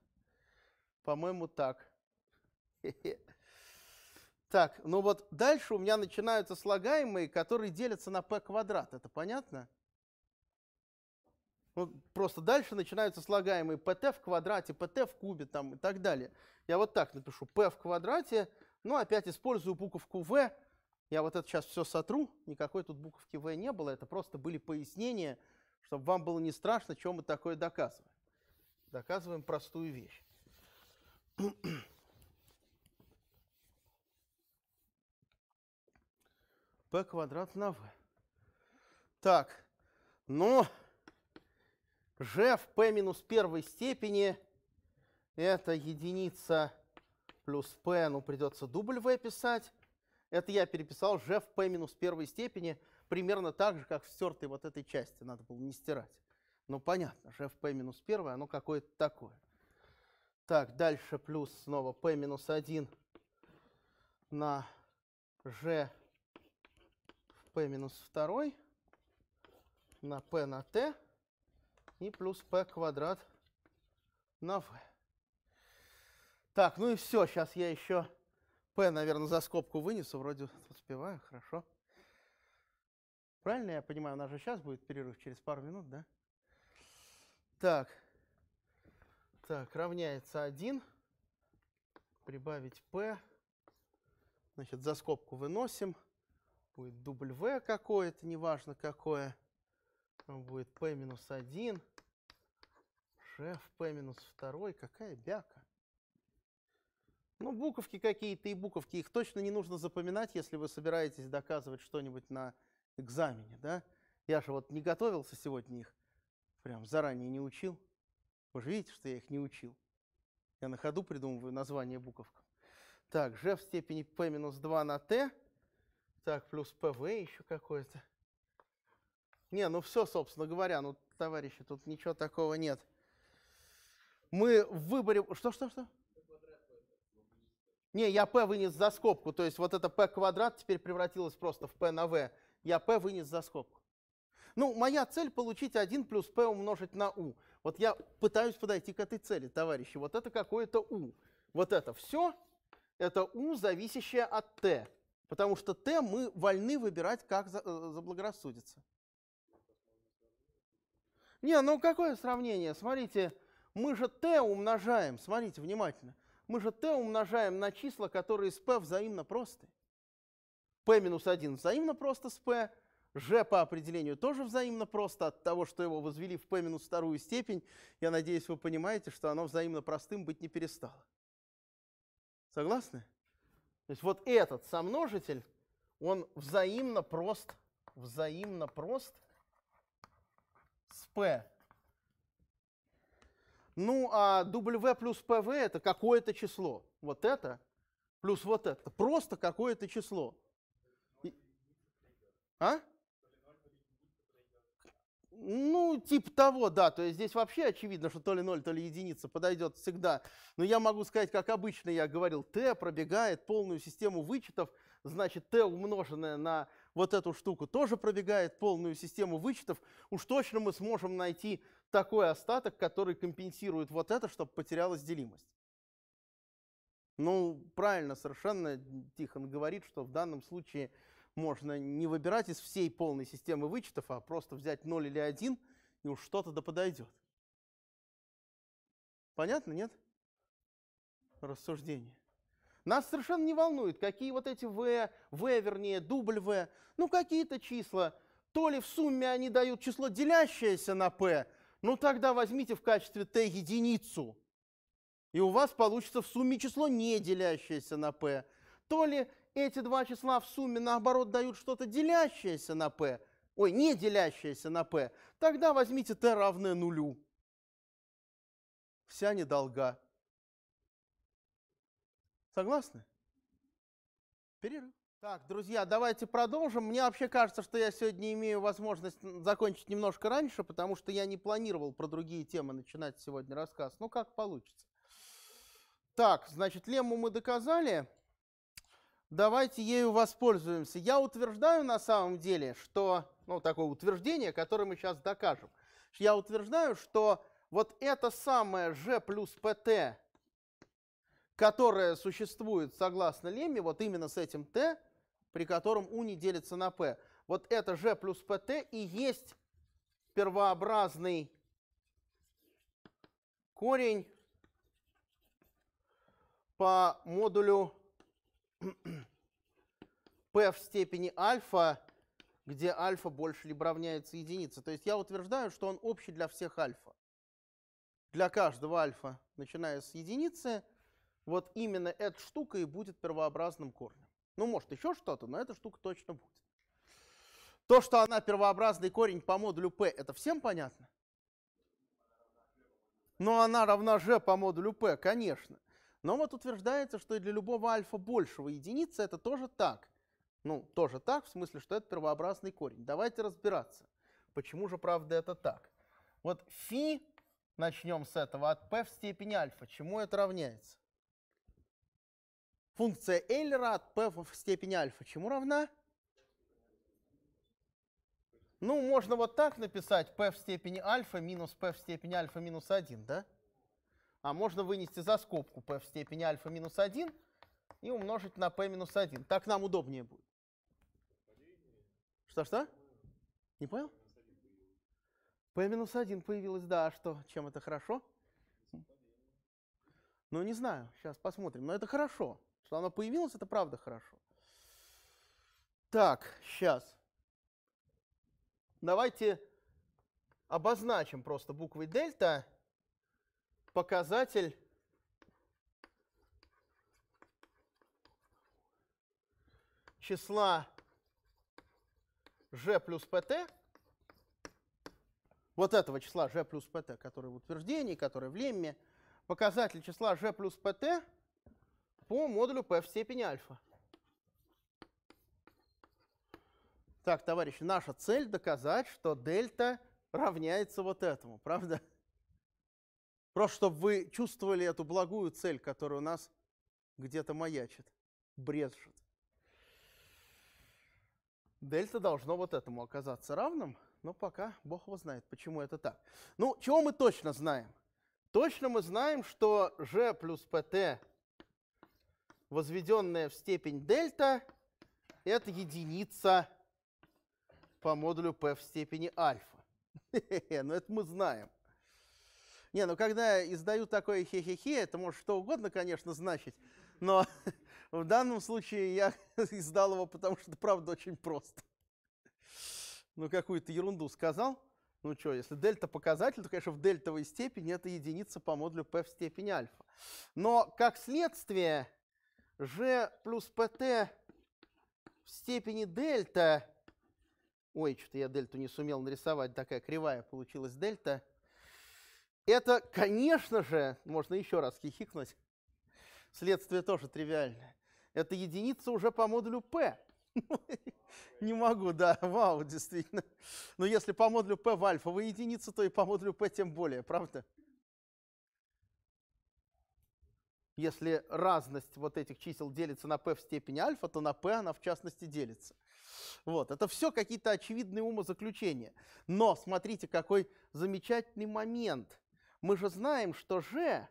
По-моему, так. Так, ну вот дальше у меня начинаются слагаемые, которые делятся на p квадрат. Это понятно? Ну, просто дальше начинаются слагаемые pt в квадрате, pt в кубе там, и так далее. Я вот так напишу p в квадрате, но ну, опять использую буковку v. Я вот это сейчас все сотру, никакой тут буковки v не было, это просто были пояснения – чтобы вам было не страшно, чем мы такое доказываем. Доказываем простую вещь. p квадрат на v. Так, но ну, g в p минус первой степени это единица плюс p, ну придется дубль v писать. Это я переписал g в p минус первой степени – примерно так же, как в стертой вот этой части, надо было не стирать. Ну, понятно же, fp-1, оно какое-то такое. Так, дальше плюс снова p-1 на g в p-2 на p на t и плюс p квадрат на v. Так, ну и все. Сейчас я еще p, наверное, за скобку вынесу. Вроде успеваю, хорошо. Правильно я понимаю, у нас же сейчас будет перерыв через пару минут, да? Так. Так, равняется 1. Прибавить P. Значит, за скобку выносим. Будет дубль V какое-то, неважно какое. Будет P минус 1. Шеф P минус 2. Какая бяка. Ну, буковки какие-то и буковки. Их точно не нужно запоминать, если вы собираетесь доказывать что-нибудь на экзамене, да? Я же вот не готовился сегодня их, прям заранее не учил. Вы же видите, что я их не учил. Я на ходу придумываю название буковкам. Так, g в степени p минус 2 на t. Так, плюс pv еще какое-то. Не, ну все, собственно говоря, ну, товарищи, тут ничего такого нет. Мы в выборе... Что-что-что? Не, я p вынес за скобку, то есть вот это p квадрат теперь превратилось просто в p на v я p вынес за скобку. Ну, моя цель получить 1 плюс p умножить на u. Вот я пытаюсь подойти к этой цели, товарищи. Вот это какое-то u. Вот это все, это u, зависящее от t. Потому что t мы вольны выбирать, как э, заблагорассудится. Не, ну какое сравнение? Смотрите, мы же t умножаем, смотрите внимательно. Мы же t умножаем на числа, которые с p взаимно просты. P-1 взаимно просто с P, G по определению тоже взаимно просто от того, что его возвели в P-2 степень. Я надеюсь, вы понимаете, что оно взаимно простым быть не перестало. Согласны? То есть вот этот сомножитель, он взаимно прост, взаимно прост с P. Ну, а W плюс PV – это какое-то число. Вот это плюс вот это. Просто какое-то число. А? Ну, типа того, да. То есть здесь вообще очевидно, что то ли 0, то ли единица подойдет всегда. Но я могу сказать, как обычно я говорил, t пробегает полную систему вычетов, значит, t умноженное на вот эту штуку тоже пробегает полную систему вычетов. Уж точно мы сможем найти такой остаток, который компенсирует вот это, чтобы потерялась делимость. Ну, правильно совершенно Тихон говорит, что в данном случае можно не выбирать из всей полной системы вычетов, а просто взять 0 или 1, и уж что-то да подойдет. Понятно, нет? Рассуждение. Нас совершенно не волнует, какие вот эти В, В, вернее, дубль В, ну какие-то числа, то ли в сумме они дают число, делящееся на P, ну тогда возьмите в качестве Т единицу, и у вас получится в сумме число, не делящееся на P, то ли эти два числа в сумме, наоборот, дают что-то делящееся на p, ой, не делящееся на p, тогда возьмите t равное нулю. Вся недолга. Согласны? Перерыв. Так, друзья, давайте продолжим. Мне вообще кажется, что я сегодня имею возможность закончить немножко раньше, потому что я не планировал про другие темы начинать сегодня рассказ. Ну, как получится. Так, значит, лемму мы доказали давайте ею воспользуемся. Я утверждаю на самом деле, что, ну, такое утверждение, которое мы сейчас докажем. Я утверждаю, что вот это самое G плюс PT, которое существует согласно лемме, вот именно с этим T, при котором не делится на P, вот это G плюс PT и есть первообразный корень по модулю p в степени альфа, где альфа больше либо равняется единице. То есть я утверждаю, что он общий для всех альфа. Для каждого альфа, начиная с единицы, вот именно эта штука и будет первообразным корнем. Ну, может, еще что-то, но эта штука точно будет. То, что она первообразный корень по модулю p, это всем понятно? Но она равна g по модулю p, конечно. Но вот утверждается, что и для любого альфа большего единицы это тоже так. Ну, тоже так, в смысле, что это первообразный корень. Давайте разбираться, почему же правда это так. Вот фи, начнем с этого, от p в степени альфа, чему это равняется? Функция Эйлера от p в степени альфа чему равна? Ну, можно вот так написать p в степени альфа минус p в степени альфа минус 1, да? а можно вынести за скобку p в степени альфа минус 1 и умножить на p минус 1. Так нам удобнее будет. Что-что? Не понял? p минус 1 появилось, да, а что, чем это хорошо? Ну, не знаю, сейчас посмотрим. Но это хорошо. Что оно появилось, это правда хорошо. Так, сейчас. Давайте обозначим просто буквой дельта показатель числа g плюс pt, вот этого числа g плюс pt, которое в утверждении, которое в лемме, показатель числа g плюс pt по модулю p в степени альфа. Так, товарищи, наша цель доказать, что дельта равняется вот этому, правда? Просто чтобы вы чувствовали эту благую цель, которая у нас где-то маячит, брежет. Дельта должно вот этому оказаться равным, но пока Бог его знает, почему это так. Ну, чего мы точно знаем? Точно мы знаем, что G плюс PT, возведенная в степень дельта, это единица по модулю P в степени альфа. Но ну, это мы знаем. Не, ну когда издают такое хе-хе-хе, это может что угодно, конечно, значить, но в данном случае я издал его, потому что правда очень просто. Ну какую-то ерунду сказал. Ну что, если дельта показатель, то, конечно, в дельтовой степени это единица по модулю p в степени альфа. Но как следствие, g плюс pt в степени дельта... Ой, что-то я дельту не сумел нарисовать, такая кривая получилась дельта это, конечно же, можно еще раз хихикнуть, следствие тоже тривиальное. Это единица уже по модулю P. Не могу, да, вау, действительно. Но если по модулю P в альфа вы единица, то и по модулю P тем более, правда? Если разность вот этих чисел делится на P в степени альфа, то на P она в частности делится. Вот, это все какие-то очевидные умозаключения. Но смотрите, какой замечательный момент. Мы же знаем, что G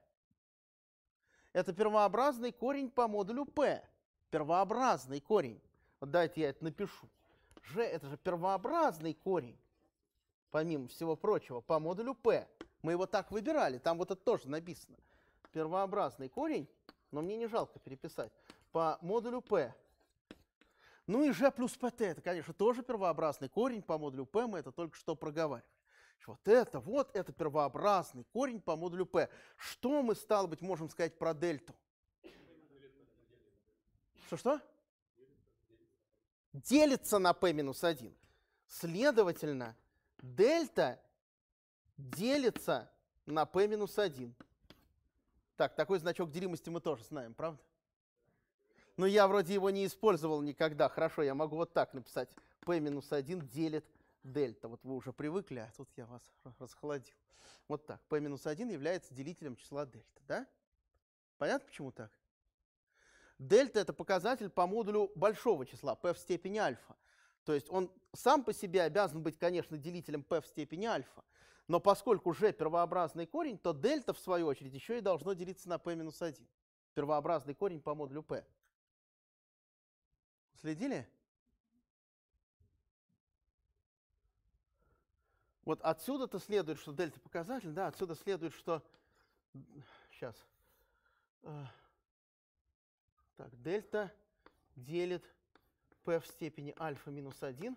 – это первообразный корень по модулю P. Первообразный корень. Вот дайте я это напишу. G – это же первообразный корень, помимо всего прочего, по модулю P. Мы его так выбирали, там вот это тоже написано. Первообразный корень, но мне не жалко переписать, по модулю P. Ну и G плюс PT, это, конечно, тоже первообразный корень по модулю P, мы это только что проговаривали. Вот это, вот это первообразный корень по модулю P. Что мы, стало быть, можем сказать про дельту? Что-что? Делится на P-1. Следовательно, дельта делится на P-1. Так, такой значок делимости мы тоже знаем, правда? Но я вроде его не использовал никогда. Хорошо, я могу вот так написать. P-1 делит дельта. Вот вы уже привыкли, а тут я вас расхолодил. Вот так. P-1 является делителем числа дельта, да? Понятно, почему так? Дельта – это показатель по модулю большого числа, p в степени альфа. То есть он сам по себе обязан быть, конечно, делителем p в степени альфа. Но поскольку g первообразный корень, то дельта, в свою очередь, еще и должно делиться на p-1. Первообразный корень по модулю p. Следили? Вот отсюда-то следует, что дельта показатель, да, отсюда следует, что... Сейчас. Э, так, дельта делит p в степени альфа минус 1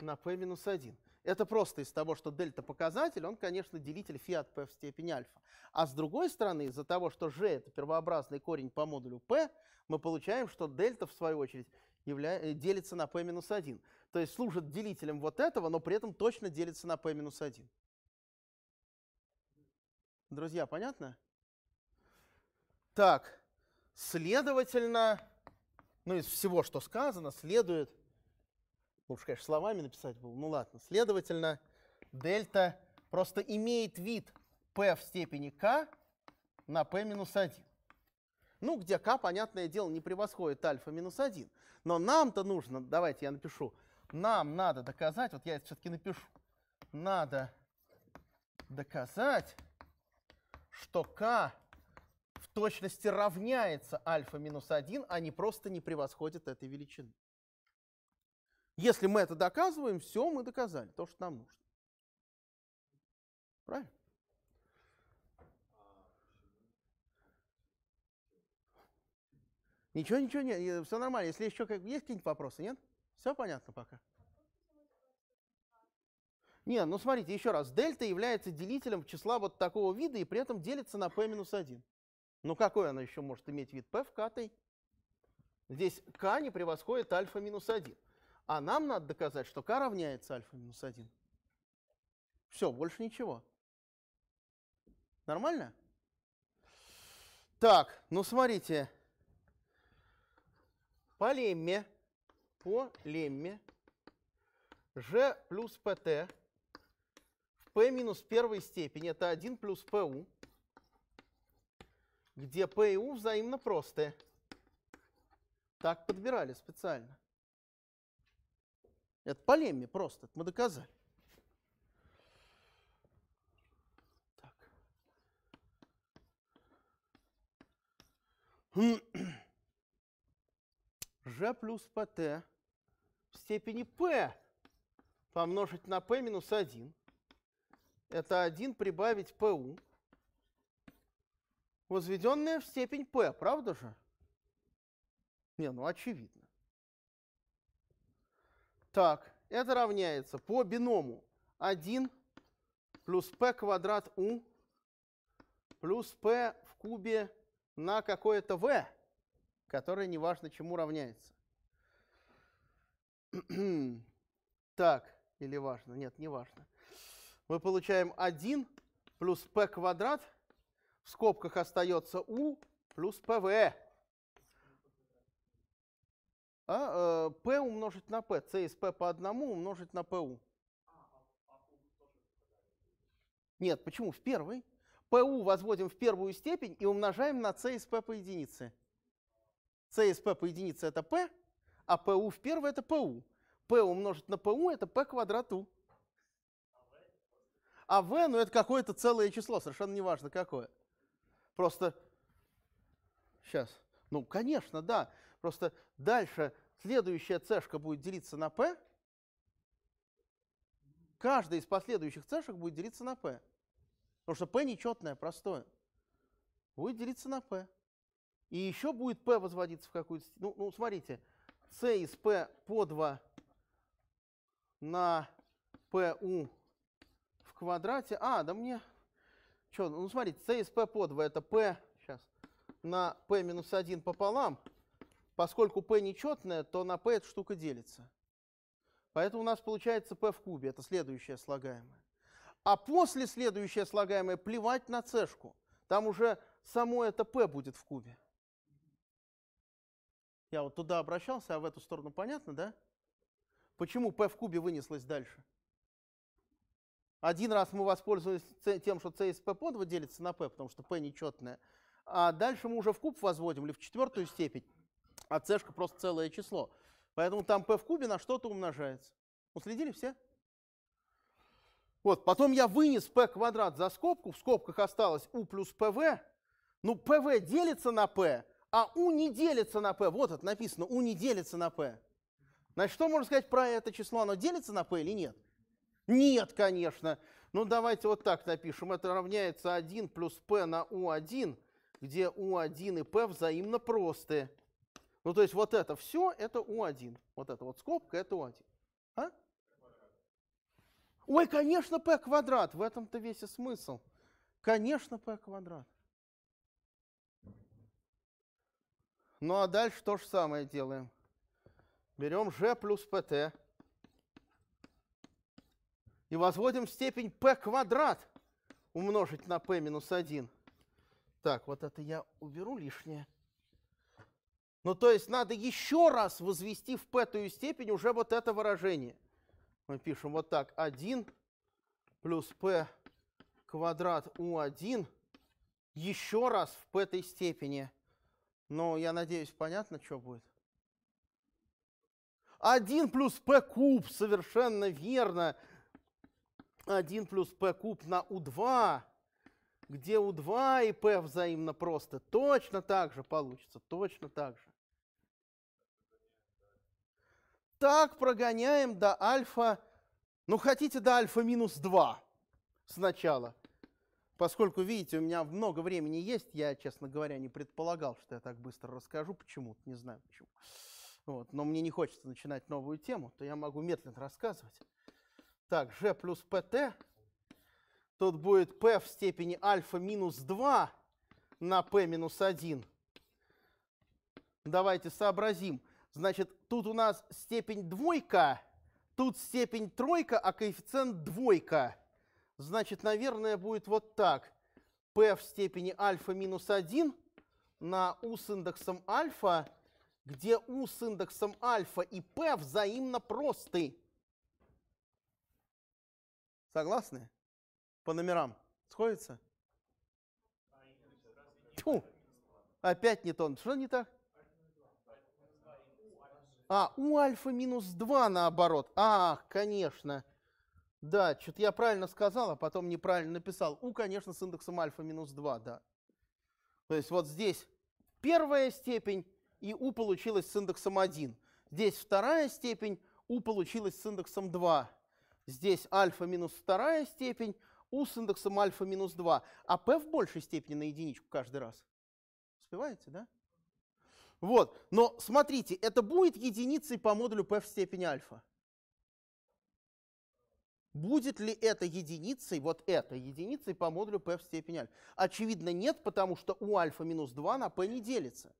на p минус 1. Это просто из того, что дельта показатель, он, конечно, делитель фи от p в степени альфа. А с другой стороны, из-за того, что g это первообразный корень по модулю p, мы получаем, что дельта, в свою очередь, явля... Э, делится на p минус 1. То есть служит делителем вот этого, но при этом точно делится на p-1. Друзья, понятно? Так, следовательно, ну из всего, что сказано, следует, лучше, конечно, словами написать было, ну ладно, следовательно, дельта просто имеет вид p в степени k на p-1. Ну, где k, понятное дело, не превосходит альфа минус 1. Но нам-то нужно, давайте я напишу, нам надо доказать, вот я это все-таки напишу, надо доказать, что k в точности равняется альфа минус 1, а не просто не превосходит этой величины. Если мы это доказываем, все, мы доказали то, что нам нужно. Правильно? Ничего, ничего, нет, все нормально. Если еще как, есть какие-нибудь вопросы, нет? Все понятно пока? Не, ну смотрите, еще раз. Дельта является делителем числа вот такого вида и при этом делится на p-1. Ну какой она еще может иметь вид? p в катой. Здесь k не превосходит альфа минус 1. А нам надо доказать, что k равняется альфа минус 1. Все, больше ничего. Нормально? Так, ну смотрите. По лемме по лемме g плюс pt в p минус первой степени. Это 1 плюс pu, где p и u взаимно простые. Так подбирали специально. Это по лемме просто, это мы доказали. Так g плюс t в степени p помножить на p минус 1. Это 1 прибавить pu, возведенное в степень p, правда же? Не, ну очевидно. Так, это равняется по биному 1 плюс p квадрат u плюс p в кубе на какое-то v которое неважно чему равняется. так, или важно? Нет, не важно. Мы получаем 1 плюс p квадрат, в скобках остается u плюс pv. А, э, p умножить на p, c из p по одному умножить на pu. Нет, почему? В первый. pu возводим в первую степень и умножаем на c из p по единице. CSP по единице это P, а PU в первое это PU. P умножить на PU это P квадрату. А V, ну это какое-то целое число, совершенно неважно какое. Просто, сейчас, ну конечно, да, просто дальше следующая цешка будет делиться на P, каждая из последующих цешек будет делиться на P. Потому что P нечетное, простое. Будет делиться на P. И еще будет P возводиться в какую-то... Ну, ну, смотрите, C из P по 2 на PU в квадрате. А, да мне... Что, ну, ну смотрите, C из P по 2 это P сейчас, на P минус 1 пополам. Поскольку P нечетная, то на P эта штука делится. Поэтому у нас получается P в кубе, это следующее слагаемое. А после следующее слагаемое плевать на c Там уже само это P будет в кубе. Я вот туда обращался, а в эту сторону понятно, да? Почему P в кубе вынеслось дальше? Один раз мы воспользовались тем, что c из p под 2 делится на p, потому что p нечетное. А дальше мы уже в куб возводим или в четвертую степень, а c просто целое число. Поэтому там p в кубе на что-то умножается. Уследили все? Вот, потом я вынес p квадрат за скобку, в скобках осталось u плюс pv. Ну, pv делится на p, а u не делится на p. Вот это написано, u не делится на p. Значит, что можно сказать про это число? Оно делится на p или нет? Нет, конечно. Ну, давайте вот так напишем. Это равняется 1 плюс p на u1, где u1 и p взаимно просты. Ну, то есть вот это все, это u1. Вот это вот скобка, это u1. А? Ой, конечно, p квадрат. В этом-то весь и смысл. Конечно, p квадрат. Ну а дальше то же самое делаем. Берем g плюс pt и возводим степень p квадрат умножить на p минус 1. Так, вот это я уберу лишнее. Ну, то есть надо еще раз возвести в пятую степень уже вот это выражение. Мы пишем вот так. 1 плюс p квадрат u1 еще раз в пятой степени но я надеюсь, понятно, что будет. 1 плюс p куб, совершенно верно. 1 плюс p куб на u2, где u2 и p взаимно просто. Точно так же получится, точно так же. Так прогоняем до альфа, ну хотите до альфа минус 2 сначала. Поскольку, видите, у меня много времени есть, я, честно говоря, не предполагал, что я так быстро расскажу почему-то, не знаю почему. Вот, но мне не хочется начинать новую тему, то я могу медленно рассказывать. Так, g плюс pt, тут будет p в степени альфа минус 2 на p минус 1. Давайте сообразим. Значит, тут у нас степень двойка, тут степень тройка, а коэффициент двойка. Значит, наверное, будет вот так. P в степени альфа минус 1 на U с индексом альфа, где U с индексом альфа и P взаимно просты. Согласны? По номерам. Сходится? Тьфу! Опять не то. Что не так? А, у альфа минус 2 наоборот. Ах, конечно. Да, что-то я правильно сказал, а потом неправильно написал. У, конечно, с индексом альфа минус 2, да. То есть вот здесь первая степень, и у получилось с индексом 1. Здесь вторая степень, у получилось с индексом 2. Здесь альфа минус вторая степень, у с индексом альфа минус 2. А P в большей степени на единичку каждый раз. Успеваете, да? Вот, но смотрите, это будет единицей по модулю P в степени альфа. Будет ли это единицей, вот это единицей по модулю p в степени альфа? Очевидно, нет, потому что у альфа минус 2 на p не делится.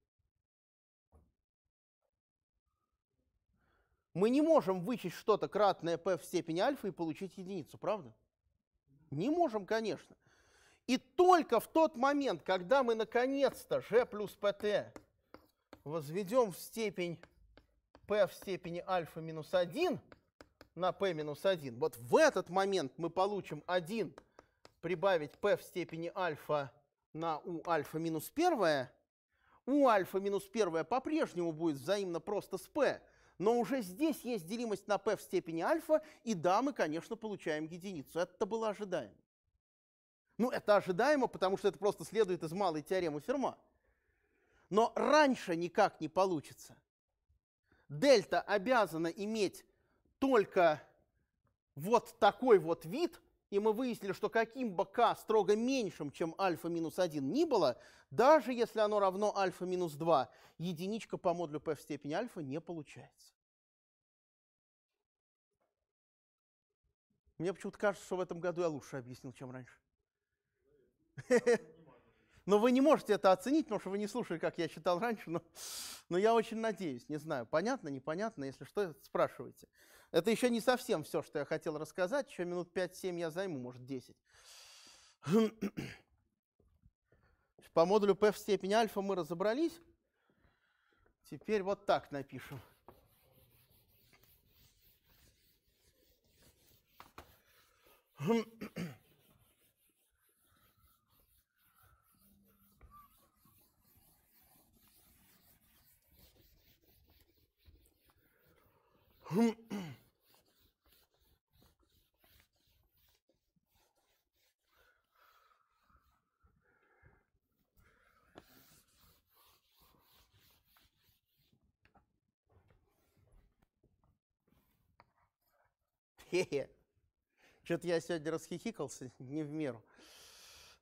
Мы не можем вычесть что-то кратное p в степени альфа и получить единицу, правда? Не можем, конечно. И только в тот момент, когда мы наконец-то g плюс pt возведем в степень p в степени альфа минус 1, на p-1. Вот в этот момент мы получим 1 прибавить p в степени альфа на u альфа минус 1. u альфа минус 1 по-прежнему будет взаимно просто с p, но уже здесь есть делимость на p в степени альфа, и да, мы, конечно, получаем единицу. Это было ожидаемо. Ну, это ожидаемо, потому что это просто следует из малой теоремы Ферма. Но раньше никак не получится. Дельта обязана иметь только вот такой вот вид, и мы выяснили, что каким бы k строго меньшим, чем альфа минус 1 ни было, даже если оно равно альфа минус 2, единичка по модулю p в степени альфа не получается. Мне почему-то кажется, что в этом году я лучше объяснил, чем раньше. Но вы не можете это оценить, потому что вы не слушали, как я читал раньше, но, но я очень надеюсь. Не знаю, понятно, непонятно, если что, спрашивайте. Это еще не совсем все, что я хотел рассказать. Еще минут 5-7 я займу, может 10. По модулю p в степени альфа мы разобрались. Теперь вот так напишем. Хм. Хе-хе. Что-то я сегодня расхихикался не в меру.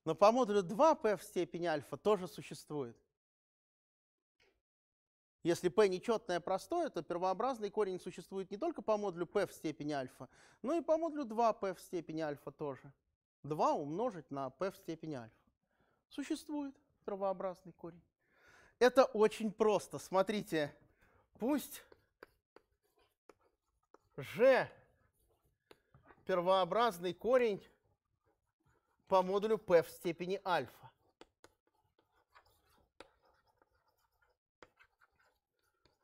Но по модулю 2p в степени альфа тоже существует. Если p нечетное простое, то первообразный корень существует не только по модулю p в степени альфа, но и по модулю 2p в степени альфа тоже. 2 умножить на p в степени альфа. Существует первообразный корень. Это очень просто. Смотрите, пусть g первообразный корень по модулю p в степени альфа.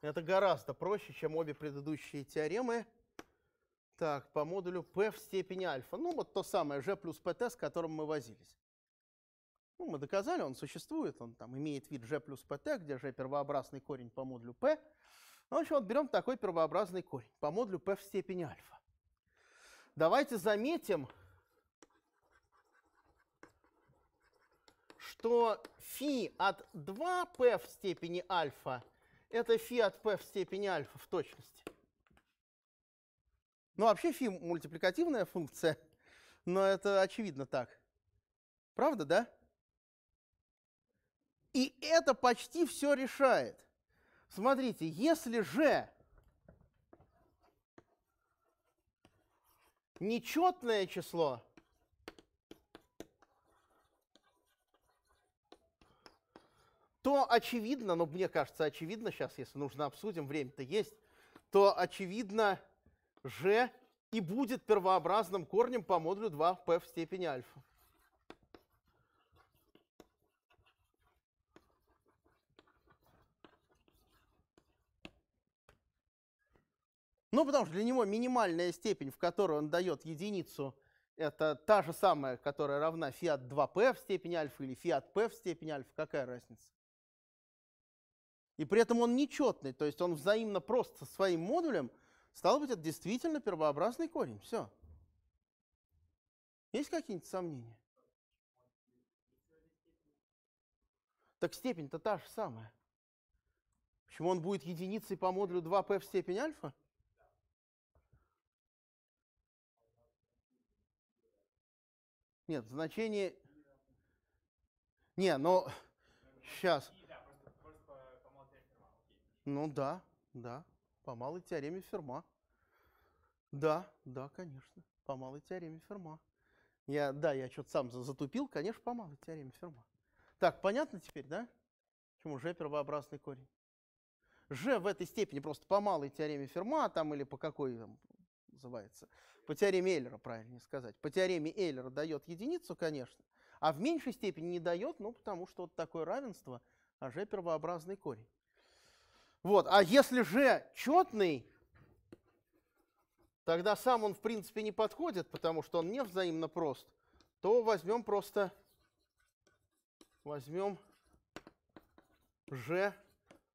Это гораздо проще, чем обе предыдущие теоремы. Так, по модулю p в степени альфа. Ну, вот то самое g плюс pt, с которым мы возились. Ну, мы доказали, он существует, он там имеет вид g плюс pt, где g первообразный корень по модулю p. Ну, в общем, вот берем такой первообразный корень по модулю p в степени альфа давайте заметим, что фи от 2p в степени альфа – это фи от p в степени альфа в точности. Ну, вообще фи мультипликативная функция, но это очевидно так. Правда, да? И это почти все решает. Смотрите, если же нечетное число то очевидно, но ну, мне кажется, очевидно сейчас, если нужно обсудим, время-то есть, то очевидно же и будет первообразным корнем по модулю 2p в степени альфа. Ну, потому что для него минимальная степень, в которой он дает единицу, это та же самая, которая равна фиат 2p в степени альфа или фиат p в степени альфа. Какая разница? И при этом он нечетный, то есть он взаимно прост со своим модулем. Стало быть, это действительно первообразный корень. Все. Есть какие-нибудь сомнения? Так степень-то та же самая. Почему он будет единицей по модулю 2p в степени альфа? Нет, значение... Не, но сейчас... Ну да, да, по малой теореме Ферма. Да, да, конечно, по малой теореме Ферма. Я, да, я что-то сам затупил, конечно, по малой теореме Ферма. Так, понятно теперь, да? Почему же первообразный корень? Ж в этой степени просто по малой теореме Ферма, там или по какой там называется. По теореме Эйлера, правильнее сказать. По теореме Эйлера дает единицу, конечно, а в меньшей степени не дает, ну, потому что вот такое равенство, а же первообразный корень. Вот, а если же четный, тогда сам он, в принципе, не подходит, потому что он не взаимно прост, то возьмем просто, возьмем g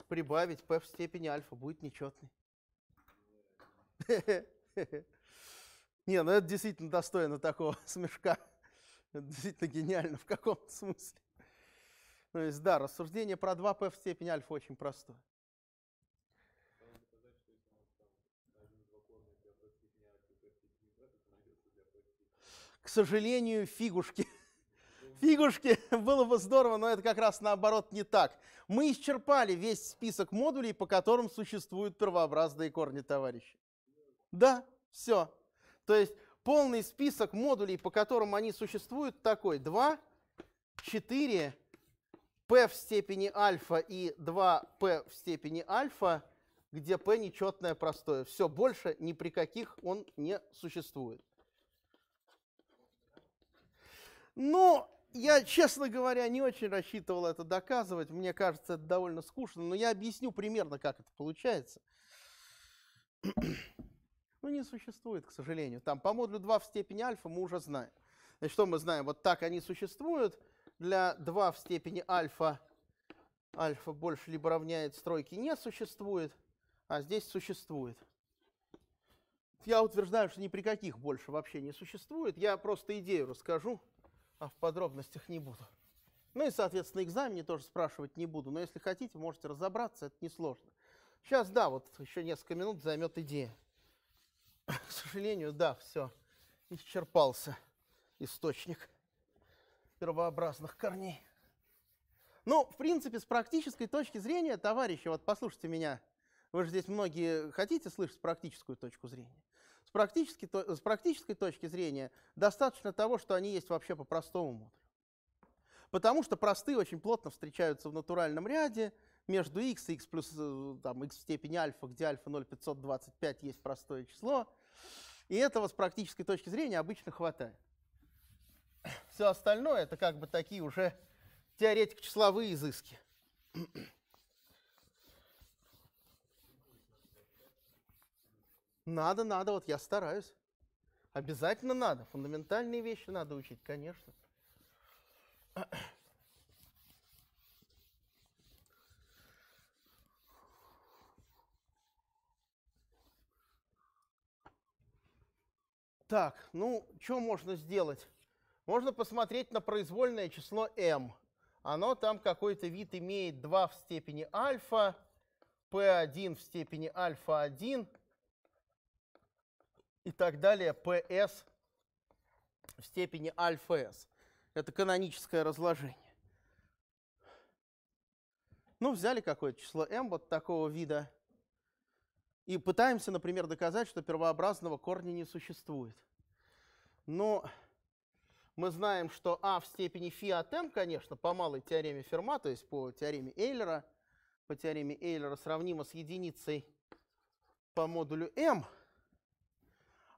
прибавить p в степени альфа, будет нечетный. Не, ну это действительно достойно такого смешка. Это действительно гениально в каком-то смысле. То ну, есть, да, рассуждение про 2p в степени альфа очень простое. К сожалению, фигушки. Ну, фигушки, было бы здорово, но это как раз наоборот не так. Мы исчерпали весь список модулей, по которым существуют первообразные корни товарищей. Да, все. То есть полный список модулей, по которым они существуют, такой 2, 4, p в степени альфа и 2p в степени альфа, где p нечетное простое. Все, больше ни при каких он не существует. Но ну, я, честно говоря, не очень рассчитывал это доказывать. Мне кажется, это довольно скучно, но я объясню примерно, как это получается. Ну, не существует, к сожалению. Там по модулю 2 в степени альфа мы уже знаем. Значит, что мы знаем? Вот так они существуют. Для 2 в степени альфа альфа больше либо равняет стройки не существует, а здесь существует. Я утверждаю, что ни при каких больше вообще не существует. Я просто идею расскажу, а в подробностях не буду. Ну и, соответственно, экзамене тоже спрашивать не буду. Но если хотите, можете разобраться, это несложно. Сейчас, да, вот еще несколько минут займет идея сожалению, да, все, исчерпался источник первообразных корней. Но, ну, в принципе, с практической точки зрения, товарищи, вот послушайте меня, вы же здесь многие хотите слышать практическую точку зрения. С практической, с практической точки зрения достаточно того, что они есть вообще по простому модулю. Потому что простые очень плотно встречаются в натуральном ряде. Между x и x плюс э, там, x в степени альфа, где альфа 0,525 есть простое число. И этого с практической точки зрения обычно хватает. Все остальное это как бы такие уже теоретико-числовые изыски. Надо, надо, вот я стараюсь. Обязательно надо. Фундаментальные вещи надо учить, конечно. Так, ну, что можно сделать? Можно посмотреть на произвольное число m. Оно там какой-то вид имеет 2 в степени альфа, p1 в степени альфа-1 и так далее, ps в степени альфа-s. Это каноническое разложение. Ну, взяли какое-то число m вот такого вида, и пытаемся, например, доказать, что первообразного корня не существует. Но мы знаем, что а в степени фи от m, конечно, по малой теореме Ферма, то есть по теореме Эйлера, по теореме Эйлера сравнимо с единицей по модулю m.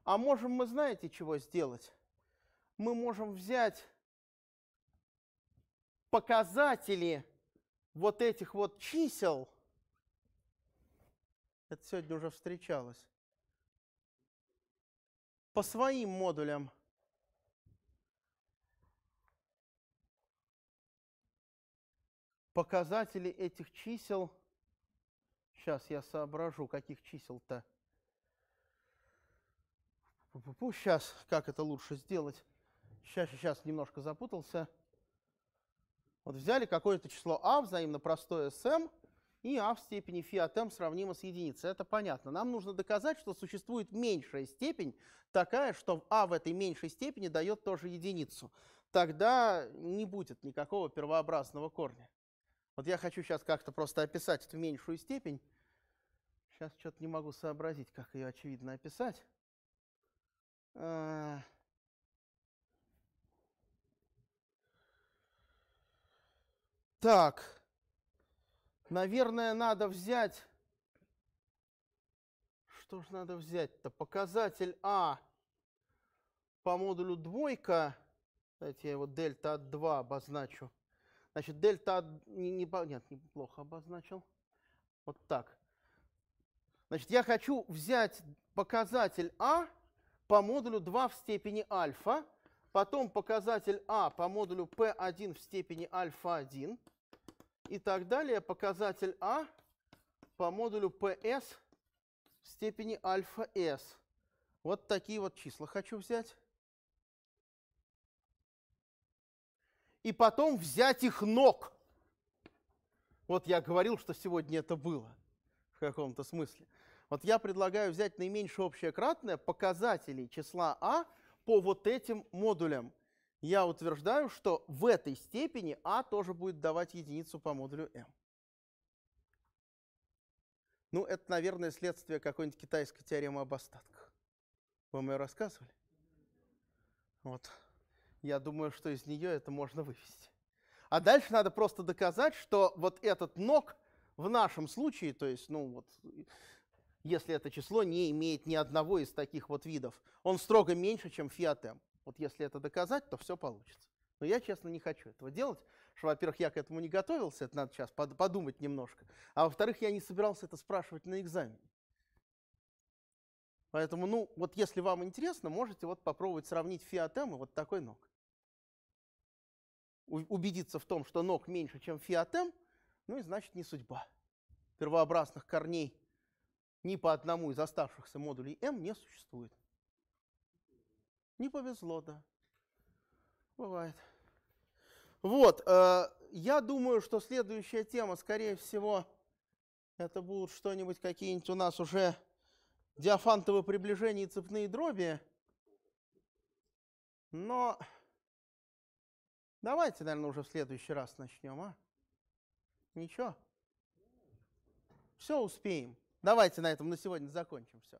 А можем мы, знаете, чего сделать? Мы можем взять показатели вот этих вот чисел – это сегодня уже встречалось. По своим модулям. Показатели этих чисел. Сейчас я соображу, каких чисел-то. Сейчас, как это лучше сделать. Сейчас, сейчас немножко запутался. Вот взяли какое-то число А, взаимно простое с m, и а в степени фи от m сравнима с единицей. Это понятно. Нам нужно доказать, что существует меньшая степень, такая, что а в этой меньшей степени дает тоже единицу. Тогда не будет никакого первообразного корня. Вот я хочу сейчас как-то просто описать эту меньшую степень. Сейчас что-то не могу сообразить, как ее очевидно описать. А. Так, Наверное, надо взять... Что же надо взять-то? Показатель А по модулю двойка. Давайте я его дельта от 2 обозначу. Значит, дельта от... Не, не, нет, неплохо обозначил. Вот так. Значит, я хочу взять показатель А по модулю 2 в степени альфа, потом показатель А по модулю P1 в степени альфа 1, и так далее. Показатель А по модулю PS в степени альфа S. Вот такие вот числа хочу взять. И потом взять их ног. Вот я говорил, что сегодня это было в каком-то смысле. Вот я предлагаю взять наименьшее общее кратное показателей числа А по вот этим модулям я утверждаю, что в этой степени А тоже будет давать единицу по модулю m. Ну, это, наверное, следствие какой-нибудь китайской теоремы об остатках. Вам ее рассказывали? Вот. Я думаю, что из нее это можно вывести. А дальше надо просто доказать, что вот этот ног в нашем случае, то есть, ну вот, если это число не имеет ни одного из таких вот видов, он строго меньше, чем фи m. Вот если это доказать, то все получится. Но я, честно, не хочу этого делать, что, во-первых, я к этому не готовился, это надо сейчас подумать немножко, а во-вторых, я не собирался это спрашивать на экзамене. Поэтому, ну, вот если вам интересно, можете вот попробовать сравнить фиатем и вот такой ног. Убедиться в том, что ног меньше, чем фиатем, ну и значит не судьба. Первообразных корней ни по одному из оставшихся модулей m не существует. Не повезло, да. Бывает. Вот, э, я думаю, что следующая тема, скорее всего, это будут что-нибудь, какие-нибудь у нас уже диафантовые приближения и цепные дроби. Но давайте, наверное, уже в следующий раз начнем, а? Ничего? Все успеем. Давайте на этом на сегодня закончим все.